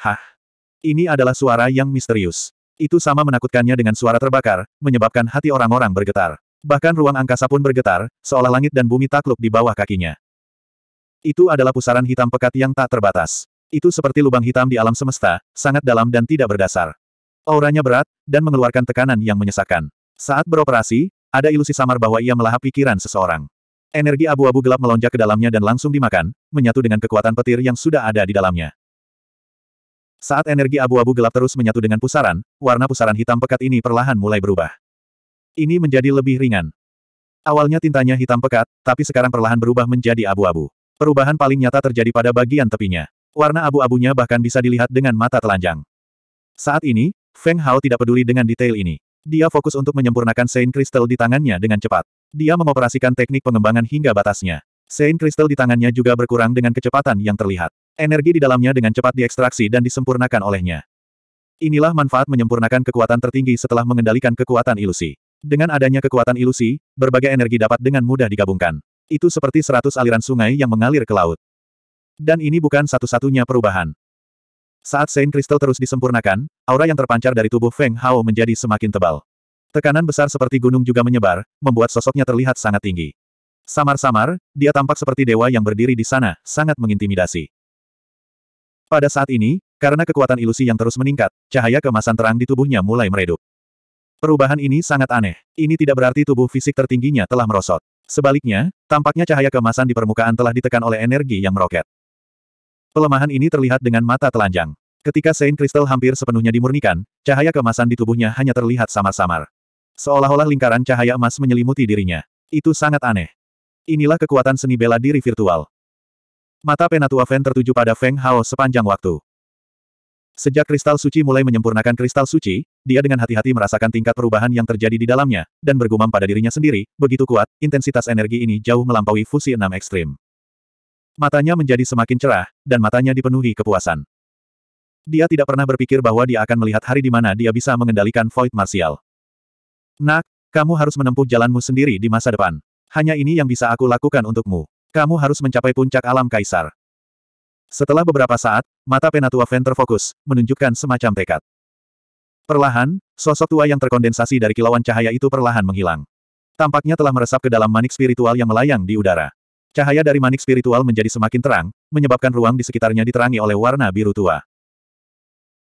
Hah? Ini adalah suara yang misterius. Itu sama menakutkannya dengan suara terbakar, menyebabkan hati orang-orang bergetar. Bahkan ruang angkasa pun bergetar, seolah langit dan bumi takluk di bawah kakinya. Itu adalah pusaran hitam pekat yang tak terbatas. Itu seperti lubang hitam di alam semesta, sangat dalam dan tidak berdasar. Auranya berat, dan mengeluarkan tekanan yang menyesakkan. Saat beroperasi, ada ilusi samar bahwa ia melahap pikiran seseorang. Energi abu-abu gelap melonjak ke dalamnya dan langsung dimakan, menyatu dengan kekuatan petir yang sudah ada di dalamnya. Saat energi abu-abu gelap terus menyatu dengan pusaran, warna pusaran hitam pekat ini perlahan mulai berubah. Ini menjadi lebih ringan. Awalnya tintanya hitam pekat, tapi sekarang perlahan berubah menjadi abu-abu. Perubahan paling nyata terjadi pada bagian tepinya. Warna abu-abunya bahkan bisa dilihat dengan mata telanjang. Saat ini, Feng Hao tidak peduli dengan detail ini. Dia fokus untuk menyempurnakan Saint Crystal di tangannya dengan cepat. Dia mengoperasikan teknik pengembangan hingga batasnya. Sein kristal di tangannya juga berkurang dengan kecepatan yang terlihat. Energi di dalamnya dengan cepat diekstraksi dan disempurnakan olehnya. Inilah manfaat menyempurnakan kekuatan tertinggi setelah mengendalikan kekuatan ilusi. Dengan adanya kekuatan ilusi, berbagai energi dapat dengan mudah digabungkan. Itu seperti seratus aliran sungai yang mengalir ke laut. Dan ini bukan satu-satunya perubahan. Saat Sein Kristal terus disempurnakan, aura yang terpancar dari tubuh Feng Hao menjadi semakin tebal. Tekanan besar seperti gunung juga menyebar, membuat sosoknya terlihat sangat tinggi. Samar-samar, dia tampak seperti dewa yang berdiri di sana, sangat mengintimidasi. Pada saat ini, karena kekuatan ilusi yang terus meningkat, cahaya kemasan terang di tubuhnya mulai meredup. Perubahan ini sangat aneh. Ini tidak berarti tubuh fisik tertingginya telah merosot. Sebaliknya, tampaknya cahaya kemasan di permukaan telah ditekan oleh energi yang meroket. Pelemahan ini terlihat dengan mata telanjang. Ketika Saint Crystal hampir sepenuhnya dimurnikan, cahaya kemasan di tubuhnya hanya terlihat samar-samar. Seolah-olah lingkaran cahaya emas menyelimuti dirinya. Itu sangat aneh. Inilah kekuatan seni bela diri virtual. Mata Penatua Feng tertuju pada Feng Hao sepanjang waktu. Sejak kristal suci mulai menyempurnakan kristal suci, dia dengan hati-hati merasakan tingkat perubahan yang terjadi di dalamnya, dan bergumam pada dirinya sendiri, begitu kuat, intensitas energi ini jauh melampaui fusi enam ekstrim. Matanya menjadi semakin cerah, dan matanya dipenuhi kepuasan. Dia tidak pernah berpikir bahwa dia akan melihat hari di mana dia bisa mengendalikan void martial. Nak, kamu harus menempuh jalanmu sendiri di masa depan. Hanya ini yang bisa aku lakukan untukmu. Kamu harus mencapai puncak alam kaisar. Setelah beberapa saat, mata Penatua Fen terfokus, menunjukkan semacam tekad. Perlahan, sosok tua yang terkondensasi dari kilauan cahaya itu perlahan menghilang. Tampaknya telah meresap ke dalam manik spiritual yang melayang di udara. Cahaya dari manik spiritual menjadi semakin terang, menyebabkan ruang di sekitarnya diterangi oleh warna biru tua.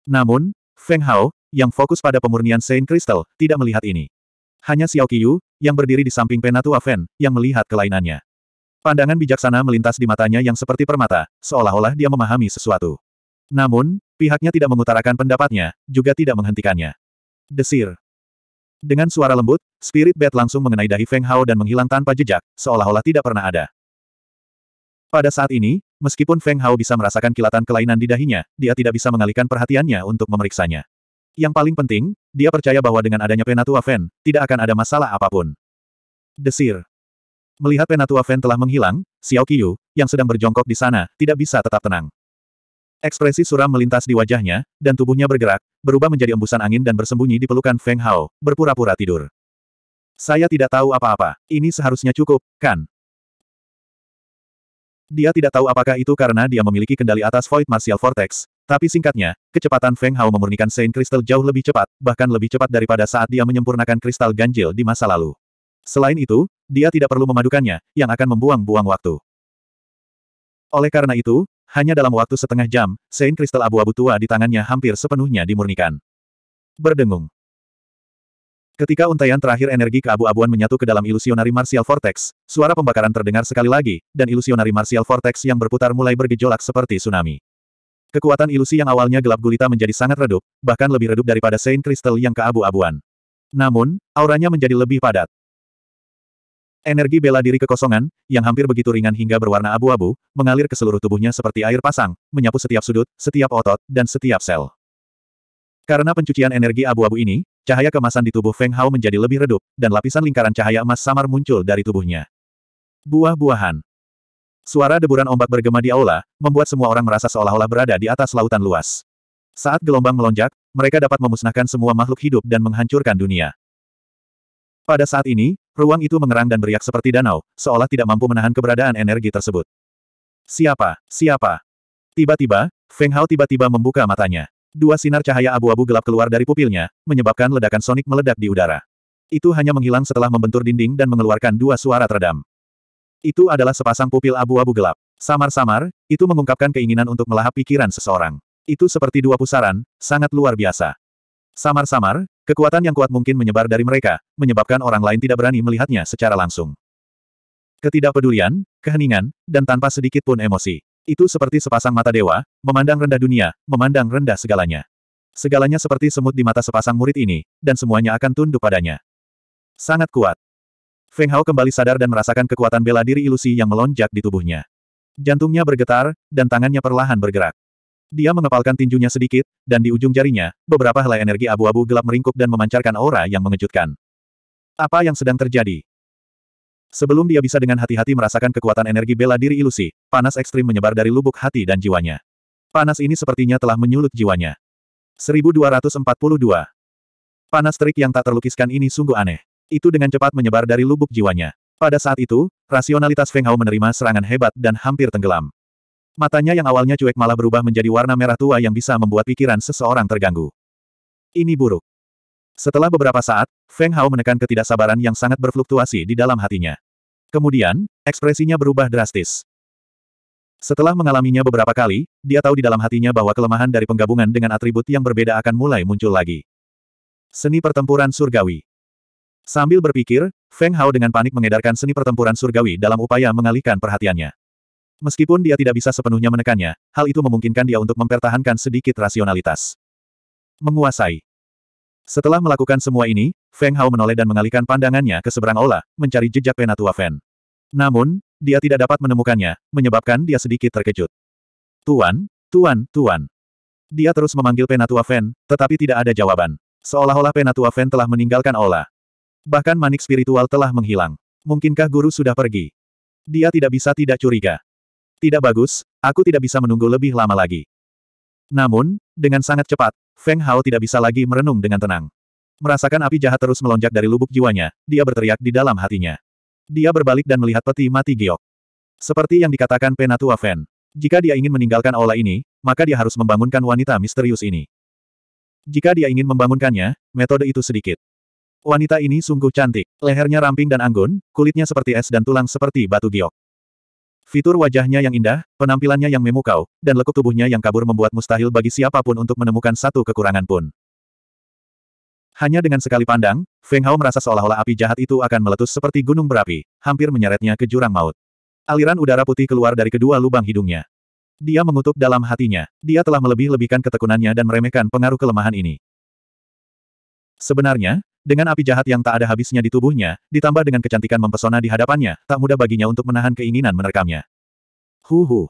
Namun, Feng Hao, yang fokus pada pemurnian Saint Crystal, tidak melihat ini. Hanya Xiao Qiyu, yang berdiri di samping Penatua Fen, yang melihat kelainannya. Pandangan bijaksana melintas di matanya yang seperti permata, seolah-olah dia memahami sesuatu. Namun, pihaknya tidak mengutarakan pendapatnya, juga tidak menghentikannya. Desir. Dengan suara lembut, Spirit Bat langsung mengenai dahi Feng Hao dan menghilang tanpa jejak, seolah-olah tidak pernah ada. Pada saat ini, meskipun Feng Hao bisa merasakan kilatan kelainan di dahinya, dia tidak bisa mengalihkan perhatiannya untuk memeriksanya. Yang paling penting, dia percaya bahwa dengan adanya Penatua Fen, tidak akan ada masalah apapun. Desir. Melihat Penatua Fen telah menghilang, Xiao Qiyu, yang sedang berjongkok di sana, tidak bisa tetap tenang. Ekspresi suram melintas di wajahnya, dan tubuhnya bergerak, berubah menjadi embusan angin dan bersembunyi di pelukan Feng Hao, berpura-pura tidur. Saya tidak tahu apa-apa, ini seharusnya cukup, kan? Dia tidak tahu apakah itu karena dia memiliki kendali atas Void Martial Vortex. Tapi singkatnya, kecepatan Feng Hao memurnikan Saint Crystal jauh lebih cepat, bahkan lebih cepat daripada saat dia menyempurnakan kristal ganjil di masa lalu. Selain itu, dia tidak perlu memadukannya, yang akan membuang-buang waktu. Oleh karena itu, hanya dalam waktu setengah jam, Saint Crystal abu-abu tua di tangannya hampir sepenuhnya dimurnikan. Berdengung. Ketika untaian terakhir energi keabu-abuan menyatu ke dalam ilusionari Martial Vortex, suara pembakaran terdengar sekali lagi, dan ilusionari Martial Vortex yang berputar mulai bergejolak seperti tsunami. Kekuatan ilusi yang awalnya gelap gulita menjadi sangat redup, bahkan lebih redup daripada Saint Crystal yang keabu-abuan. Namun, auranya menjadi lebih padat. Energi bela diri kekosongan, yang hampir begitu ringan hingga berwarna abu-abu, mengalir ke seluruh tubuhnya seperti air pasang, menyapu setiap sudut, setiap otot, dan setiap sel. Karena pencucian energi abu-abu ini, Cahaya kemasan di tubuh Feng Hao menjadi lebih redup, dan lapisan lingkaran cahaya emas samar muncul dari tubuhnya. Buah-buahan. Suara deburan ombak bergema di aula, membuat semua orang merasa seolah-olah berada di atas lautan luas. Saat gelombang melonjak, mereka dapat memusnahkan semua makhluk hidup dan menghancurkan dunia. Pada saat ini, ruang itu mengerang dan beriak seperti danau, seolah tidak mampu menahan keberadaan energi tersebut. Siapa? Siapa? Tiba-tiba, Feng Hao tiba-tiba membuka matanya. Dua sinar cahaya abu-abu gelap keluar dari pupilnya, menyebabkan ledakan sonik meledak di udara. Itu hanya menghilang setelah membentur dinding dan mengeluarkan dua suara teredam. Itu adalah sepasang pupil abu-abu gelap. Samar-samar, itu mengungkapkan keinginan untuk melahap pikiran seseorang. Itu seperti dua pusaran, sangat luar biasa. Samar-samar, kekuatan yang kuat mungkin menyebar dari mereka, menyebabkan orang lain tidak berani melihatnya secara langsung. Ketidakpedulian, keheningan, dan tanpa sedikit pun emosi. Itu seperti sepasang mata dewa, memandang rendah dunia, memandang rendah segalanya. Segalanya seperti semut di mata sepasang murid ini, dan semuanya akan tunduk padanya. Sangat kuat. Feng Hao kembali sadar dan merasakan kekuatan bela diri ilusi yang melonjak di tubuhnya. Jantungnya bergetar, dan tangannya perlahan bergerak. Dia mengepalkan tinjunya sedikit, dan di ujung jarinya, beberapa helai energi abu-abu gelap meringkuk dan memancarkan aura yang mengejutkan. Apa yang sedang terjadi? Sebelum dia bisa dengan hati-hati merasakan kekuatan energi bela diri ilusi, panas ekstrim menyebar dari lubuk hati dan jiwanya. Panas ini sepertinya telah menyulut jiwanya. 1242 Panas terik yang tak terlukiskan ini sungguh aneh. Itu dengan cepat menyebar dari lubuk jiwanya. Pada saat itu, rasionalitas Feng Hao menerima serangan hebat dan hampir tenggelam. Matanya yang awalnya cuek malah berubah menjadi warna merah tua yang bisa membuat pikiran seseorang terganggu. Ini buruk. Setelah beberapa saat, Feng Hao menekan ketidaksabaran yang sangat berfluktuasi di dalam hatinya. Kemudian, ekspresinya berubah drastis. Setelah mengalaminya beberapa kali, dia tahu di dalam hatinya bahwa kelemahan dari penggabungan dengan atribut yang berbeda akan mulai muncul lagi. Seni pertempuran surgawi. Sambil berpikir, Feng Hao dengan panik mengedarkan seni pertempuran surgawi dalam upaya mengalihkan perhatiannya. Meskipun dia tidak bisa sepenuhnya menekannya, hal itu memungkinkan dia untuk mempertahankan sedikit rasionalitas. Menguasai. Setelah melakukan semua ini, Feng Hao menoleh dan mengalihkan pandangannya ke seberang aula, mencari jejak penatua Fen. Namun, dia tidak dapat menemukannya, menyebabkan dia sedikit terkejut. Tuan, tuan, tuan. Dia terus memanggil penatua Fen, tetapi tidak ada jawaban. Seolah-olah penatua Fen telah meninggalkan aula. Bahkan manik spiritual telah menghilang. Mungkinkah guru sudah pergi? Dia tidak bisa tidak curiga. Tidak bagus, aku tidak bisa menunggu lebih lama lagi. Namun, dengan sangat cepat, Feng Hao tidak bisa lagi merenung dengan tenang. Merasakan api jahat terus melonjak dari lubuk jiwanya, dia berteriak di dalam hatinya. Dia berbalik dan melihat peti mati giok. Seperti yang dikatakan Penatua Feng, jika dia ingin meninggalkan aula ini, maka dia harus membangunkan wanita misterius ini. Jika dia ingin membangunkannya, metode itu sedikit. Wanita ini sungguh cantik, lehernya ramping dan anggun, kulitnya seperti es dan tulang seperti batu giok. Fitur wajahnya yang indah, penampilannya yang memukau, dan lekuk tubuhnya yang kabur membuat mustahil bagi siapapun untuk menemukan satu kekurangan pun. Hanya dengan sekali pandang, Feng Hao merasa seolah-olah api jahat itu akan meletus seperti gunung berapi, hampir menyeretnya ke jurang maut. Aliran udara putih keluar dari kedua lubang hidungnya. Dia mengutuk dalam hatinya. Dia telah melebih-lebihkan ketekunannya dan meremehkan pengaruh kelemahan ini. Sebenarnya, dengan api jahat yang tak ada habisnya di tubuhnya, ditambah dengan kecantikan mempesona di hadapannya, tak mudah baginya untuk menahan keinginan menerkamnya. Hu hu.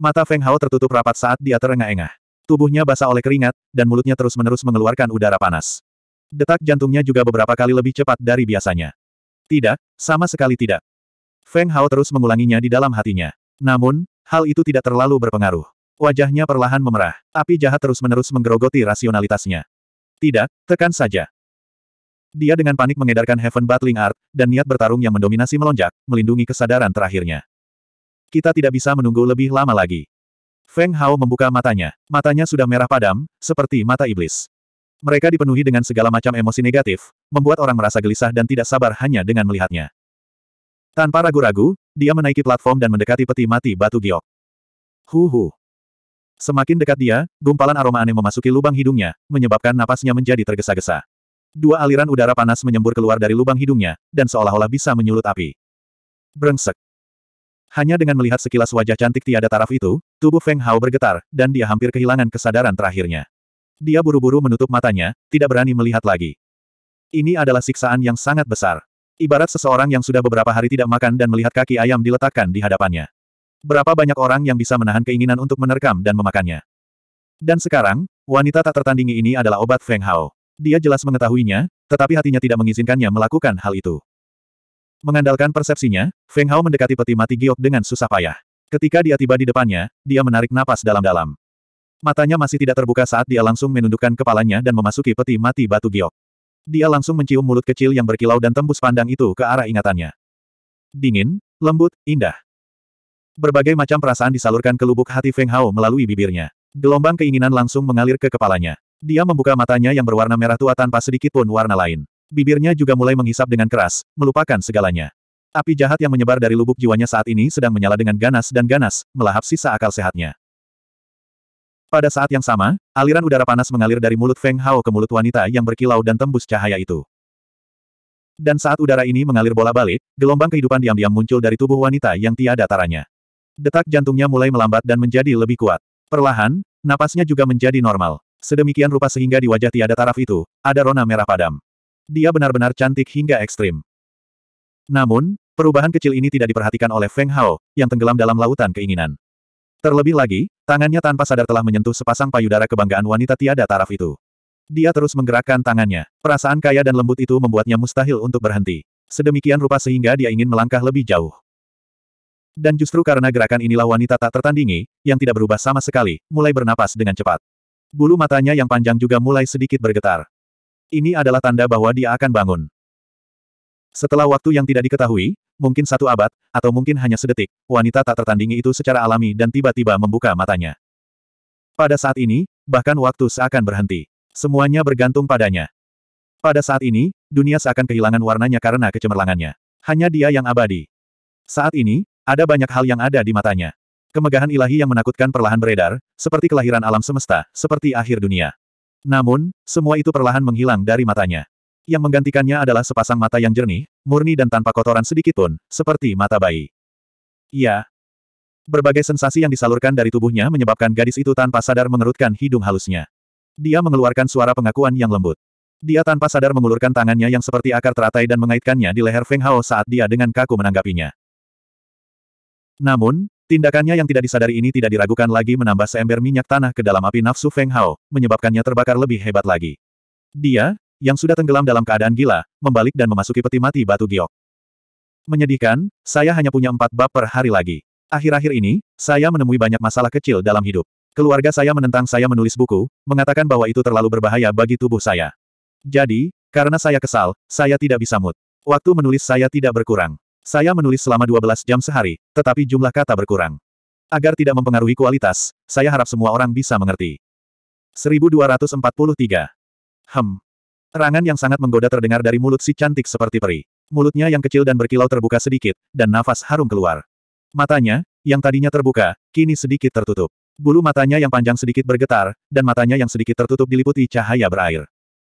Mata Feng Hao tertutup rapat saat dia terengah-engah. Tubuhnya basah oleh keringat, dan mulutnya terus-menerus mengeluarkan udara panas. Detak jantungnya juga beberapa kali lebih cepat dari biasanya. Tidak, sama sekali tidak. Feng Hao terus mengulanginya di dalam hatinya. Namun, hal itu tidak terlalu berpengaruh. Wajahnya perlahan memerah. Api jahat terus-menerus menggerogoti rasionalitasnya. Tidak, tekan saja. Dia dengan panik mengedarkan Heaven Battling Art, dan niat bertarung yang mendominasi melonjak, melindungi kesadaran terakhirnya. Kita tidak bisa menunggu lebih lama lagi. Feng Hao membuka matanya. Matanya sudah merah padam, seperti mata iblis. Mereka dipenuhi dengan segala macam emosi negatif, membuat orang merasa gelisah dan tidak sabar hanya dengan melihatnya. Tanpa ragu-ragu, dia menaiki platform dan mendekati peti mati batu giok. Huhu. Semakin dekat dia, gumpalan aroma aneh memasuki lubang hidungnya, menyebabkan napasnya menjadi tergesa-gesa. Dua aliran udara panas menyembur keluar dari lubang hidungnya, dan seolah-olah bisa menyulut api. Brengsek. Hanya dengan melihat sekilas wajah cantik tiada taraf itu, tubuh Feng Hao bergetar, dan dia hampir kehilangan kesadaran terakhirnya. Dia buru-buru menutup matanya, tidak berani melihat lagi. Ini adalah siksaan yang sangat besar. Ibarat seseorang yang sudah beberapa hari tidak makan dan melihat kaki ayam diletakkan di hadapannya. Berapa banyak orang yang bisa menahan keinginan untuk menerkam dan memakannya. Dan sekarang, wanita tak tertandingi ini adalah obat Feng Hao. Dia jelas mengetahuinya, tetapi hatinya tidak mengizinkannya melakukan hal itu. Mengandalkan persepsinya, Feng Hao mendekati peti mati giok dengan susah payah. Ketika dia tiba di depannya, dia menarik napas dalam-dalam. Matanya masih tidak terbuka saat dia langsung menundukkan kepalanya dan memasuki peti mati batu giok. Dia langsung mencium mulut kecil yang berkilau dan tembus pandang itu ke arah ingatannya. Dingin, lembut, indah. Berbagai macam perasaan disalurkan ke lubuk hati Feng Hao melalui bibirnya. Gelombang keinginan langsung mengalir ke kepalanya. Dia membuka matanya yang berwarna merah tua tanpa sedikit pun warna lain. Bibirnya juga mulai menghisap dengan keras, melupakan segalanya. Api jahat yang menyebar dari lubuk jiwanya saat ini sedang menyala dengan ganas dan ganas, melahap sisa akal sehatnya. Pada saat yang sama, aliran udara panas mengalir dari mulut Feng Hao ke mulut wanita yang berkilau dan tembus cahaya itu. Dan saat udara ini mengalir bola balik, gelombang kehidupan diam-diam muncul dari tubuh wanita yang tiada taranya. Detak jantungnya mulai melambat dan menjadi lebih kuat. Perlahan, napasnya juga menjadi normal sedemikian rupa sehingga di wajah tiada taraf itu, ada rona merah padam. Dia benar-benar cantik hingga ekstrim. Namun, perubahan kecil ini tidak diperhatikan oleh Feng Hao, yang tenggelam dalam lautan keinginan. Terlebih lagi, tangannya tanpa sadar telah menyentuh sepasang payudara kebanggaan wanita tiada taraf itu. Dia terus menggerakkan tangannya. Perasaan kaya dan lembut itu membuatnya mustahil untuk berhenti. Sedemikian rupa sehingga dia ingin melangkah lebih jauh. Dan justru karena gerakan inilah wanita tak tertandingi, yang tidak berubah sama sekali, mulai bernapas dengan cepat. Bulu matanya yang panjang juga mulai sedikit bergetar. Ini adalah tanda bahwa dia akan bangun. Setelah waktu yang tidak diketahui, mungkin satu abad, atau mungkin hanya sedetik, wanita tak tertandingi itu secara alami dan tiba-tiba membuka matanya. Pada saat ini, bahkan waktu seakan berhenti. Semuanya bergantung padanya. Pada saat ini, dunia seakan kehilangan warnanya karena kecemerlangannya. Hanya dia yang abadi. Saat ini, ada banyak hal yang ada di matanya. Kemegahan ilahi yang menakutkan perlahan beredar, seperti kelahiran alam semesta, seperti akhir dunia. Namun, semua itu perlahan menghilang dari matanya. Yang menggantikannya adalah sepasang mata yang jernih, murni dan tanpa kotoran sedikit pun, seperti mata bayi. Iya. Berbagai sensasi yang disalurkan dari tubuhnya menyebabkan gadis itu tanpa sadar mengerutkan hidung halusnya. Dia mengeluarkan suara pengakuan yang lembut. Dia tanpa sadar mengulurkan tangannya yang seperti akar teratai dan mengaitkannya di leher Feng Hao saat dia dengan kaku menanggapinya. Namun, Tindakannya yang tidak disadari ini tidak diragukan lagi menambah seember minyak tanah ke dalam api nafsu Feng Hao, menyebabkannya terbakar lebih hebat lagi. Dia, yang sudah tenggelam dalam keadaan gila, membalik dan memasuki peti mati batu giok. Menyedihkan, saya hanya punya empat bab per hari lagi. Akhir-akhir ini, saya menemui banyak masalah kecil dalam hidup. Keluarga saya menentang saya menulis buku, mengatakan bahwa itu terlalu berbahaya bagi tubuh saya. Jadi, karena saya kesal, saya tidak bisa mood. Waktu menulis saya tidak berkurang. Saya menulis selama 12 jam sehari, tetapi jumlah kata berkurang. Agar tidak mempengaruhi kualitas, saya harap semua orang bisa mengerti. 1243. Hem. Rangan yang sangat menggoda terdengar dari mulut si cantik seperti peri. Mulutnya yang kecil dan berkilau terbuka sedikit, dan nafas harum keluar. Matanya, yang tadinya terbuka, kini sedikit tertutup. Bulu matanya yang panjang sedikit bergetar, dan matanya yang sedikit tertutup diliputi cahaya berair.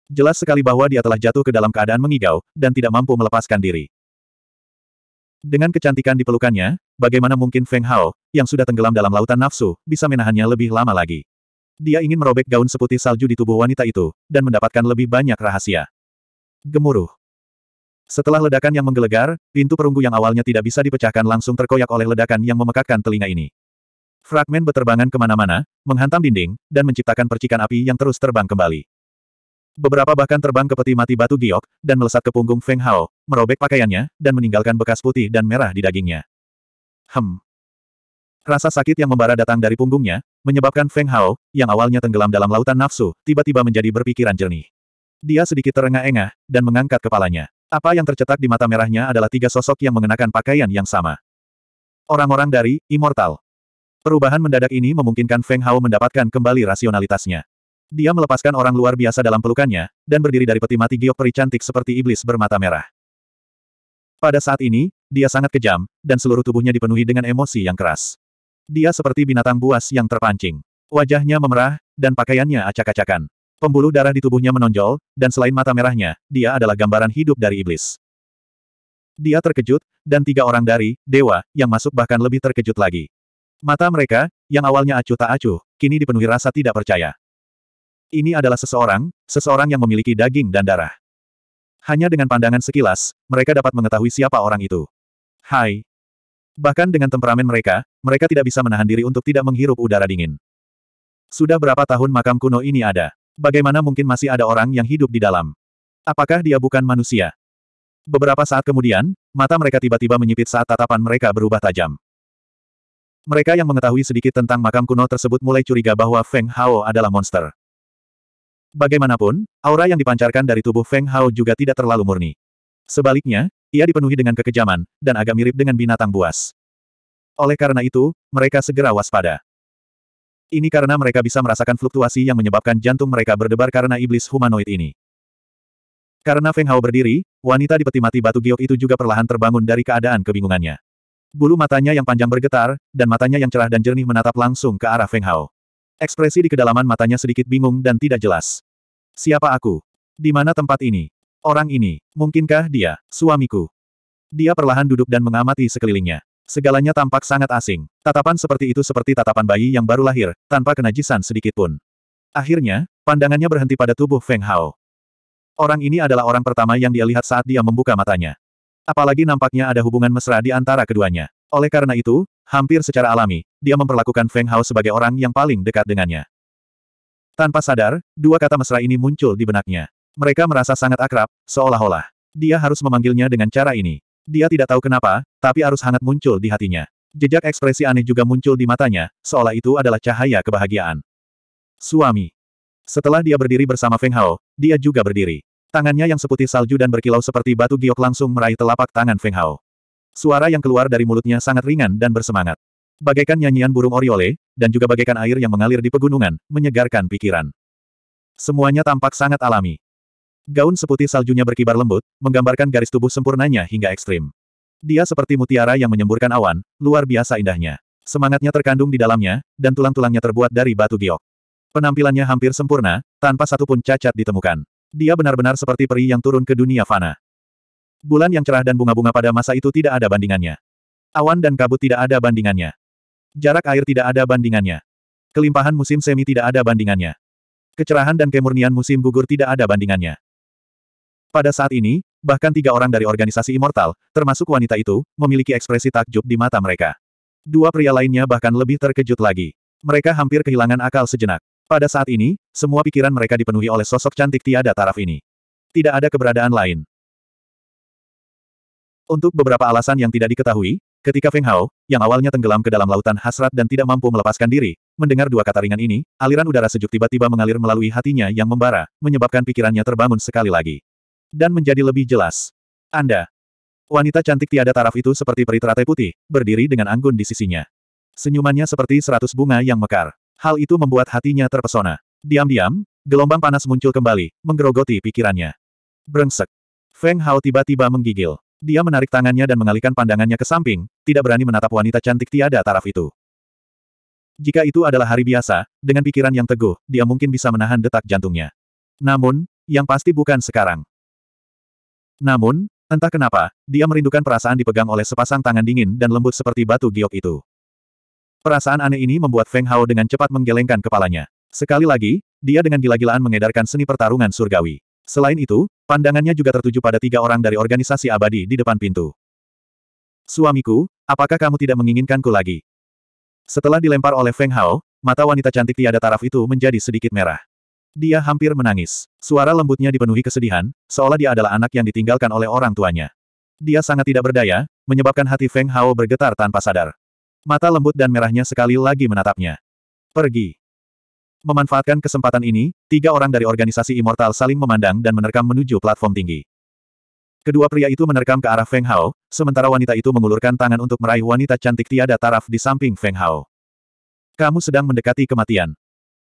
Jelas sekali bahwa dia telah jatuh ke dalam keadaan mengigau, dan tidak mampu melepaskan diri. Dengan kecantikan di pelukannya, bagaimana mungkin Feng Hao, yang sudah tenggelam dalam lautan nafsu, bisa menahannya lebih lama lagi. Dia ingin merobek gaun seputih salju di tubuh wanita itu, dan mendapatkan lebih banyak rahasia. Gemuruh. Setelah ledakan yang menggelegar, pintu perunggu yang awalnya tidak bisa dipecahkan langsung terkoyak oleh ledakan yang memekakkan telinga ini. Fragmen beterbangan kemana-mana, menghantam dinding, dan menciptakan percikan api yang terus terbang kembali. Beberapa bahkan terbang ke peti mati batu giok, dan melesat ke punggung Feng Hao, merobek pakaiannya, dan meninggalkan bekas putih dan merah di dagingnya. Hem. Rasa sakit yang membara datang dari punggungnya, menyebabkan Feng Hao, yang awalnya tenggelam dalam lautan nafsu, tiba-tiba menjadi berpikiran jernih. Dia sedikit terengah-engah, dan mengangkat kepalanya. Apa yang tercetak di mata merahnya adalah tiga sosok yang mengenakan pakaian yang sama. Orang-orang dari Immortal. Perubahan mendadak ini memungkinkan Feng Hao mendapatkan kembali rasionalitasnya. Dia melepaskan orang luar biasa dalam pelukannya, dan berdiri dari peti mati giok peri cantik seperti iblis bermata merah. Pada saat ini, dia sangat kejam, dan seluruh tubuhnya dipenuhi dengan emosi yang keras. Dia seperti binatang buas yang terpancing. Wajahnya memerah, dan pakaiannya acak-acakan. Pembuluh darah di tubuhnya menonjol, dan selain mata merahnya, dia adalah gambaran hidup dari iblis. Dia terkejut, dan tiga orang dari, dewa, yang masuk bahkan lebih terkejut lagi. Mata mereka, yang awalnya acuh tak acuh, kini dipenuhi rasa tidak percaya. Ini adalah seseorang, seseorang yang memiliki daging dan darah. Hanya dengan pandangan sekilas, mereka dapat mengetahui siapa orang itu. Hai. Bahkan dengan temperamen mereka, mereka tidak bisa menahan diri untuk tidak menghirup udara dingin. Sudah berapa tahun makam kuno ini ada? Bagaimana mungkin masih ada orang yang hidup di dalam? Apakah dia bukan manusia? Beberapa saat kemudian, mata mereka tiba-tiba menyipit saat tatapan mereka berubah tajam. Mereka yang mengetahui sedikit tentang makam kuno tersebut mulai curiga bahwa Feng Hao adalah monster. Bagaimanapun, aura yang dipancarkan dari tubuh Feng Hao juga tidak terlalu murni. Sebaliknya, ia dipenuhi dengan kekejaman, dan agak mirip dengan binatang buas. Oleh karena itu, mereka segera waspada. Ini karena mereka bisa merasakan fluktuasi yang menyebabkan jantung mereka berdebar karena iblis humanoid ini. Karena Feng Hao berdiri, wanita di peti mati batu giok itu juga perlahan terbangun dari keadaan kebingungannya. Bulu matanya yang panjang bergetar, dan matanya yang cerah dan jernih menatap langsung ke arah Feng Hao. Ekspresi di kedalaman matanya sedikit bingung dan tidak jelas. Siapa aku? Di mana tempat ini? Orang ini, mungkinkah dia, suamiku? Dia perlahan duduk dan mengamati sekelilingnya. Segalanya tampak sangat asing. Tatapan seperti itu seperti tatapan bayi yang baru lahir, tanpa kenajisan sedikit pun. Akhirnya, pandangannya berhenti pada tubuh Feng Hao. Orang ini adalah orang pertama yang dia lihat saat dia membuka matanya. Apalagi nampaknya ada hubungan mesra di antara keduanya. Oleh karena itu, Hampir secara alami, dia memperlakukan Feng Hao sebagai orang yang paling dekat dengannya. Tanpa sadar, dua kata mesra ini muncul di benaknya. Mereka merasa sangat akrab, seolah-olah. Dia harus memanggilnya dengan cara ini. Dia tidak tahu kenapa, tapi arus hangat muncul di hatinya. Jejak ekspresi aneh juga muncul di matanya, seolah itu adalah cahaya kebahagiaan. Suami. Setelah dia berdiri bersama Feng Hao, dia juga berdiri. Tangannya yang seputih salju dan berkilau seperti batu giok langsung meraih telapak tangan Feng Hao. Suara yang keluar dari mulutnya sangat ringan dan bersemangat. Bagaikan nyanyian burung oriole, dan juga bagaikan air yang mengalir di pegunungan, menyegarkan pikiran. Semuanya tampak sangat alami. Gaun seputih saljunya berkibar lembut, menggambarkan garis tubuh sempurnanya hingga ekstrim. Dia seperti mutiara yang menyemburkan awan, luar biasa indahnya. Semangatnya terkandung di dalamnya, dan tulang-tulangnya terbuat dari batu giok. Penampilannya hampir sempurna, tanpa satupun cacat ditemukan. Dia benar-benar seperti peri yang turun ke dunia fana. Bulan yang cerah dan bunga-bunga pada masa itu tidak ada bandingannya. Awan dan kabut tidak ada bandingannya. Jarak air tidak ada bandingannya. Kelimpahan musim semi tidak ada bandingannya. Kecerahan dan kemurnian musim gugur tidak ada bandingannya. Pada saat ini, bahkan tiga orang dari organisasi immortal, termasuk wanita itu, memiliki ekspresi takjub di mata mereka. Dua pria lainnya bahkan lebih terkejut lagi. Mereka hampir kehilangan akal sejenak. Pada saat ini, semua pikiran mereka dipenuhi oleh sosok cantik tiada taraf ini. Tidak ada keberadaan lain. Untuk beberapa alasan yang tidak diketahui, ketika Feng Hao, yang awalnya tenggelam ke dalam lautan hasrat dan tidak mampu melepaskan diri, mendengar dua kata ringan ini, aliran udara sejuk tiba-tiba mengalir melalui hatinya yang membara, menyebabkan pikirannya terbangun sekali lagi. Dan menjadi lebih jelas. Anda. Wanita cantik tiada taraf itu seperti peri teratai putih, berdiri dengan anggun di sisinya. Senyumannya seperti seratus bunga yang mekar. Hal itu membuat hatinya terpesona. Diam-diam, gelombang panas muncul kembali, menggerogoti pikirannya. Brengsek. Feng Hao tiba-tiba menggigil. Dia menarik tangannya dan mengalihkan pandangannya ke samping, tidak berani menatap wanita cantik tiada taraf itu. Jika itu adalah hari biasa, dengan pikiran yang teguh, dia mungkin bisa menahan detak jantungnya. Namun, yang pasti bukan sekarang. Namun, entah kenapa, dia merindukan perasaan dipegang oleh sepasang tangan dingin dan lembut seperti batu giok itu. Perasaan aneh ini membuat Feng Hao dengan cepat menggelengkan kepalanya. Sekali lagi, dia dengan gila-gilaan mengedarkan seni pertarungan surgawi. Selain itu, pandangannya juga tertuju pada tiga orang dari organisasi abadi di depan pintu. Suamiku, apakah kamu tidak menginginkanku lagi? Setelah dilempar oleh Feng Hao, mata wanita cantik tiada taraf itu menjadi sedikit merah. Dia hampir menangis. Suara lembutnya dipenuhi kesedihan, seolah dia adalah anak yang ditinggalkan oleh orang tuanya. Dia sangat tidak berdaya, menyebabkan hati Feng Hao bergetar tanpa sadar. Mata lembut dan merahnya sekali lagi menatapnya. Pergi. Memanfaatkan kesempatan ini, tiga orang dari organisasi Immortal saling memandang dan menerkam menuju platform tinggi. Kedua pria itu menerkam ke arah Feng Hao, sementara wanita itu mengulurkan tangan untuk meraih wanita cantik tiada taraf di samping Feng Hao. Kamu sedang mendekati kematian.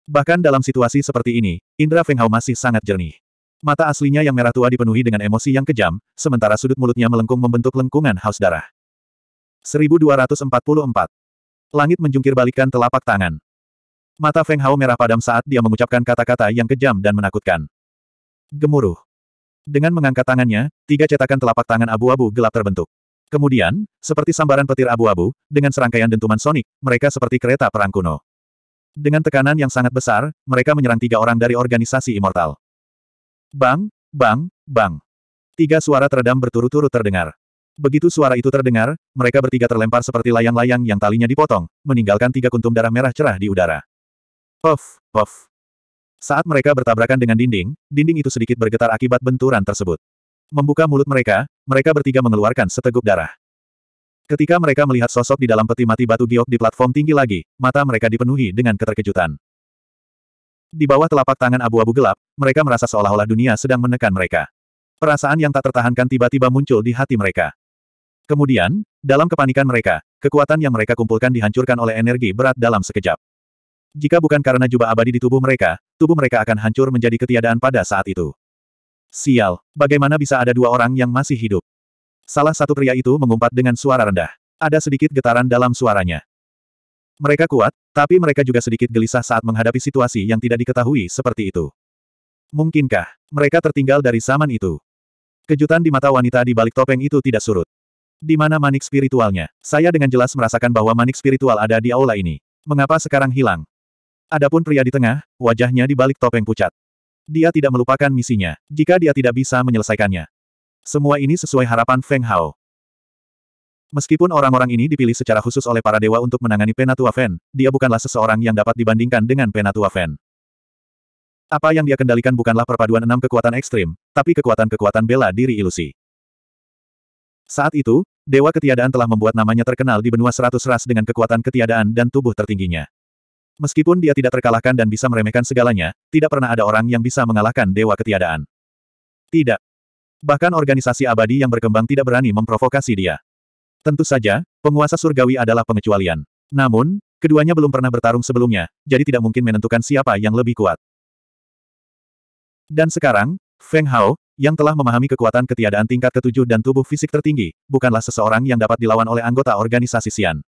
Bahkan dalam situasi seperti ini, Indra Feng Hao masih sangat jernih. Mata aslinya yang merah tua dipenuhi dengan emosi yang kejam, sementara sudut mulutnya melengkung membentuk lengkungan haus darah. 1244. Langit menjungkir balikan telapak tangan. Mata Feng Hao merah padam saat dia mengucapkan kata-kata yang kejam dan menakutkan. Gemuruh. Dengan mengangkat tangannya, tiga cetakan telapak tangan abu-abu gelap terbentuk. Kemudian, seperti sambaran petir abu-abu, dengan serangkaian dentuman sonik, mereka seperti kereta perang kuno. Dengan tekanan yang sangat besar, mereka menyerang tiga orang dari organisasi Immortal. Bang, bang, bang. Tiga suara teredam berturut-turut terdengar. Begitu suara itu terdengar, mereka bertiga terlempar seperti layang-layang yang talinya dipotong, meninggalkan tiga kuntum darah merah cerah di udara. Puff, puff. Saat mereka bertabrakan dengan dinding, dinding itu sedikit bergetar akibat benturan tersebut. Membuka mulut mereka, mereka bertiga mengeluarkan seteguk darah. Ketika mereka melihat sosok di dalam peti mati batu giok di platform tinggi lagi, mata mereka dipenuhi dengan keterkejutan. Di bawah telapak tangan abu-abu gelap, mereka merasa seolah-olah dunia sedang menekan mereka. Perasaan yang tak tertahankan tiba-tiba muncul di hati mereka. Kemudian, dalam kepanikan mereka, kekuatan yang mereka kumpulkan dihancurkan oleh energi berat dalam sekejap. Jika bukan karena jubah abadi di tubuh mereka, tubuh mereka akan hancur menjadi ketiadaan pada saat itu. Sial, bagaimana bisa ada dua orang yang masih hidup? Salah satu pria itu mengumpat dengan suara rendah. Ada sedikit getaran dalam suaranya. Mereka kuat, tapi mereka juga sedikit gelisah saat menghadapi situasi yang tidak diketahui seperti itu. Mungkinkah mereka tertinggal dari zaman itu? Kejutan di mata wanita di balik topeng itu tidak surut. Di mana manik spiritualnya? Saya dengan jelas merasakan bahwa manik spiritual ada di aula ini. Mengapa sekarang hilang? Adapun pria di tengah, wajahnya di balik topeng pucat. Dia tidak melupakan misinya, jika dia tidak bisa menyelesaikannya. Semua ini sesuai harapan Feng Hao. Meskipun orang-orang ini dipilih secara khusus oleh para dewa untuk menangani Penatua Fen, dia bukanlah seseorang yang dapat dibandingkan dengan Penatua Fen. Apa yang dia kendalikan bukanlah perpaduan enam kekuatan ekstrim, tapi kekuatan-kekuatan bela diri ilusi. Saat itu, Dewa Ketiadaan telah membuat namanya terkenal di benua seratus ras dengan kekuatan ketiadaan dan tubuh tertingginya. Meskipun dia tidak terkalahkan dan bisa meremehkan segalanya, tidak pernah ada orang yang bisa mengalahkan dewa ketiadaan. Tidak. Bahkan organisasi abadi yang berkembang tidak berani memprovokasi dia. Tentu saja, penguasa surgawi adalah pengecualian. Namun, keduanya belum pernah bertarung sebelumnya, jadi tidak mungkin menentukan siapa yang lebih kuat. Dan sekarang, Feng Hao, yang telah memahami kekuatan ketiadaan tingkat ketujuh dan tubuh fisik tertinggi, bukanlah seseorang yang dapat dilawan oleh anggota organisasi Xian.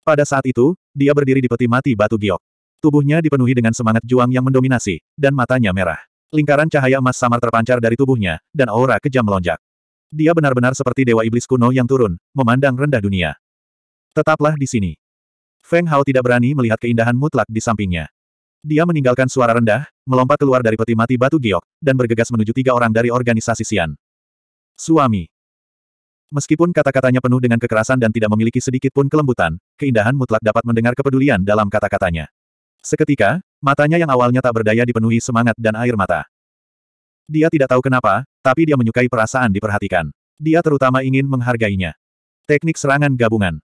Pada saat itu, dia berdiri di peti mati batu giok. Tubuhnya dipenuhi dengan semangat juang yang mendominasi, dan matanya merah. Lingkaran cahaya emas samar terpancar dari tubuhnya, dan aura kejam melonjak. Dia benar-benar seperti dewa iblis kuno yang turun, memandang rendah dunia. Tetaplah di sini. Feng Hao tidak berani melihat keindahan mutlak di sampingnya. Dia meninggalkan suara rendah, melompat keluar dari peti mati batu giok, dan bergegas menuju tiga orang dari organisasi Sian. Suami. Meskipun kata-katanya penuh dengan kekerasan dan tidak memiliki sedikit pun kelembutan, keindahan mutlak dapat mendengar kepedulian dalam kata-katanya. Seketika, matanya yang awalnya tak berdaya dipenuhi semangat dan air mata. Dia tidak tahu kenapa, tapi dia menyukai perasaan diperhatikan. Dia terutama ingin menghargainya. Teknik serangan gabungan.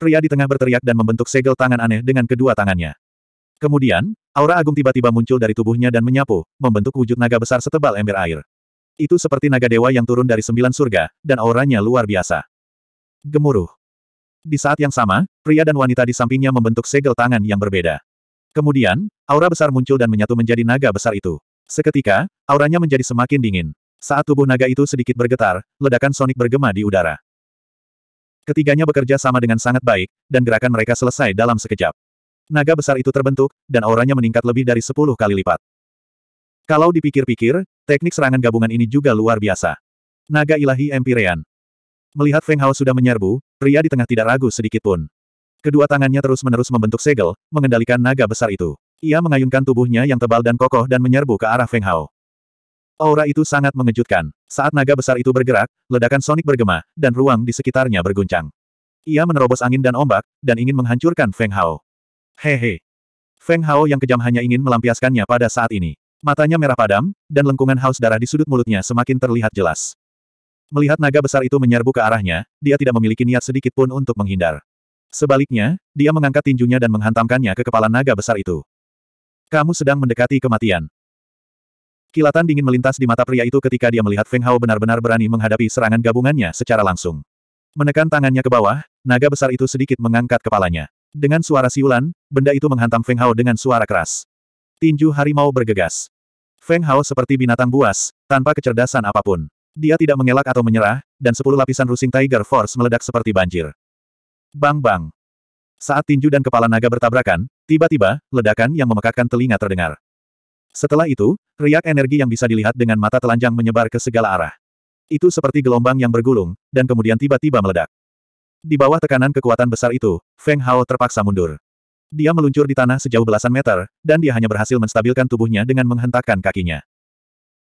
Pria di tengah berteriak dan membentuk segel tangan aneh dengan kedua tangannya. Kemudian, aura agung tiba-tiba muncul dari tubuhnya dan menyapu, membentuk wujud naga besar setebal ember air. Itu seperti naga dewa yang turun dari sembilan surga, dan auranya luar biasa. Gemuruh. Di saat yang sama, pria dan wanita di sampingnya membentuk segel tangan yang berbeda. Kemudian, aura besar muncul dan menyatu menjadi naga besar itu. Seketika, auranya menjadi semakin dingin. Saat tubuh naga itu sedikit bergetar, ledakan sonik bergema di udara. Ketiganya bekerja sama dengan sangat baik, dan gerakan mereka selesai dalam sekejap. Naga besar itu terbentuk, dan auranya meningkat lebih dari sepuluh kali lipat. Kalau dipikir-pikir, teknik serangan gabungan ini juga luar biasa. Naga ilahi Empyrean. Melihat Feng Hao sudah menyerbu, pria di tengah tidak ragu sedikit pun. Kedua tangannya terus-menerus membentuk segel, mengendalikan naga besar itu. Ia mengayunkan tubuhnya yang tebal dan kokoh dan menyerbu ke arah Feng Hao. Aura itu sangat mengejutkan. Saat naga besar itu bergerak, ledakan sonik bergema, dan ruang di sekitarnya berguncang. Ia menerobos angin dan ombak, dan ingin menghancurkan Feng Hao. Hehe. Feng Hao yang kejam hanya ingin melampiaskannya pada saat ini. Matanya merah padam, dan lengkungan haus darah di sudut mulutnya semakin terlihat jelas. Melihat naga besar itu menyerbu ke arahnya, dia tidak memiliki niat sedikit pun untuk menghindar. Sebaliknya, dia mengangkat tinjunya dan menghantamkannya ke kepala naga besar itu. Kamu sedang mendekati kematian. Kilatan dingin melintas di mata pria itu ketika dia melihat Feng Hao benar-benar berani menghadapi serangan gabungannya secara langsung. Menekan tangannya ke bawah, naga besar itu sedikit mengangkat kepalanya. Dengan suara siulan, benda itu menghantam Feng Hao dengan suara keras. Tinju harimau bergegas. Feng Hao seperti binatang buas, tanpa kecerdasan apapun. Dia tidak mengelak atau menyerah, dan sepuluh lapisan rusing Tiger Force meledak seperti banjir. Bang-bang. Saat tinju dan kepala naga bertabrakan, tiba-tiba, ledakan yang memekakkan telinga terdengar. Setelah itu, riak energi yang bisa dilihat dengan mata telanjang menyebar ke segala arah. Itu seperti gelombang yang bergulung, dan kemudian tiba-tiba meledak. Di bawah tekanan kekuatan besar itu, Feng Hao terpaksa mundur. Dia meluncur di tanah sejauh belasan meter, dan dia hanya berhasil menstabilkan tubuhnya dengan menghentakkan kakinya.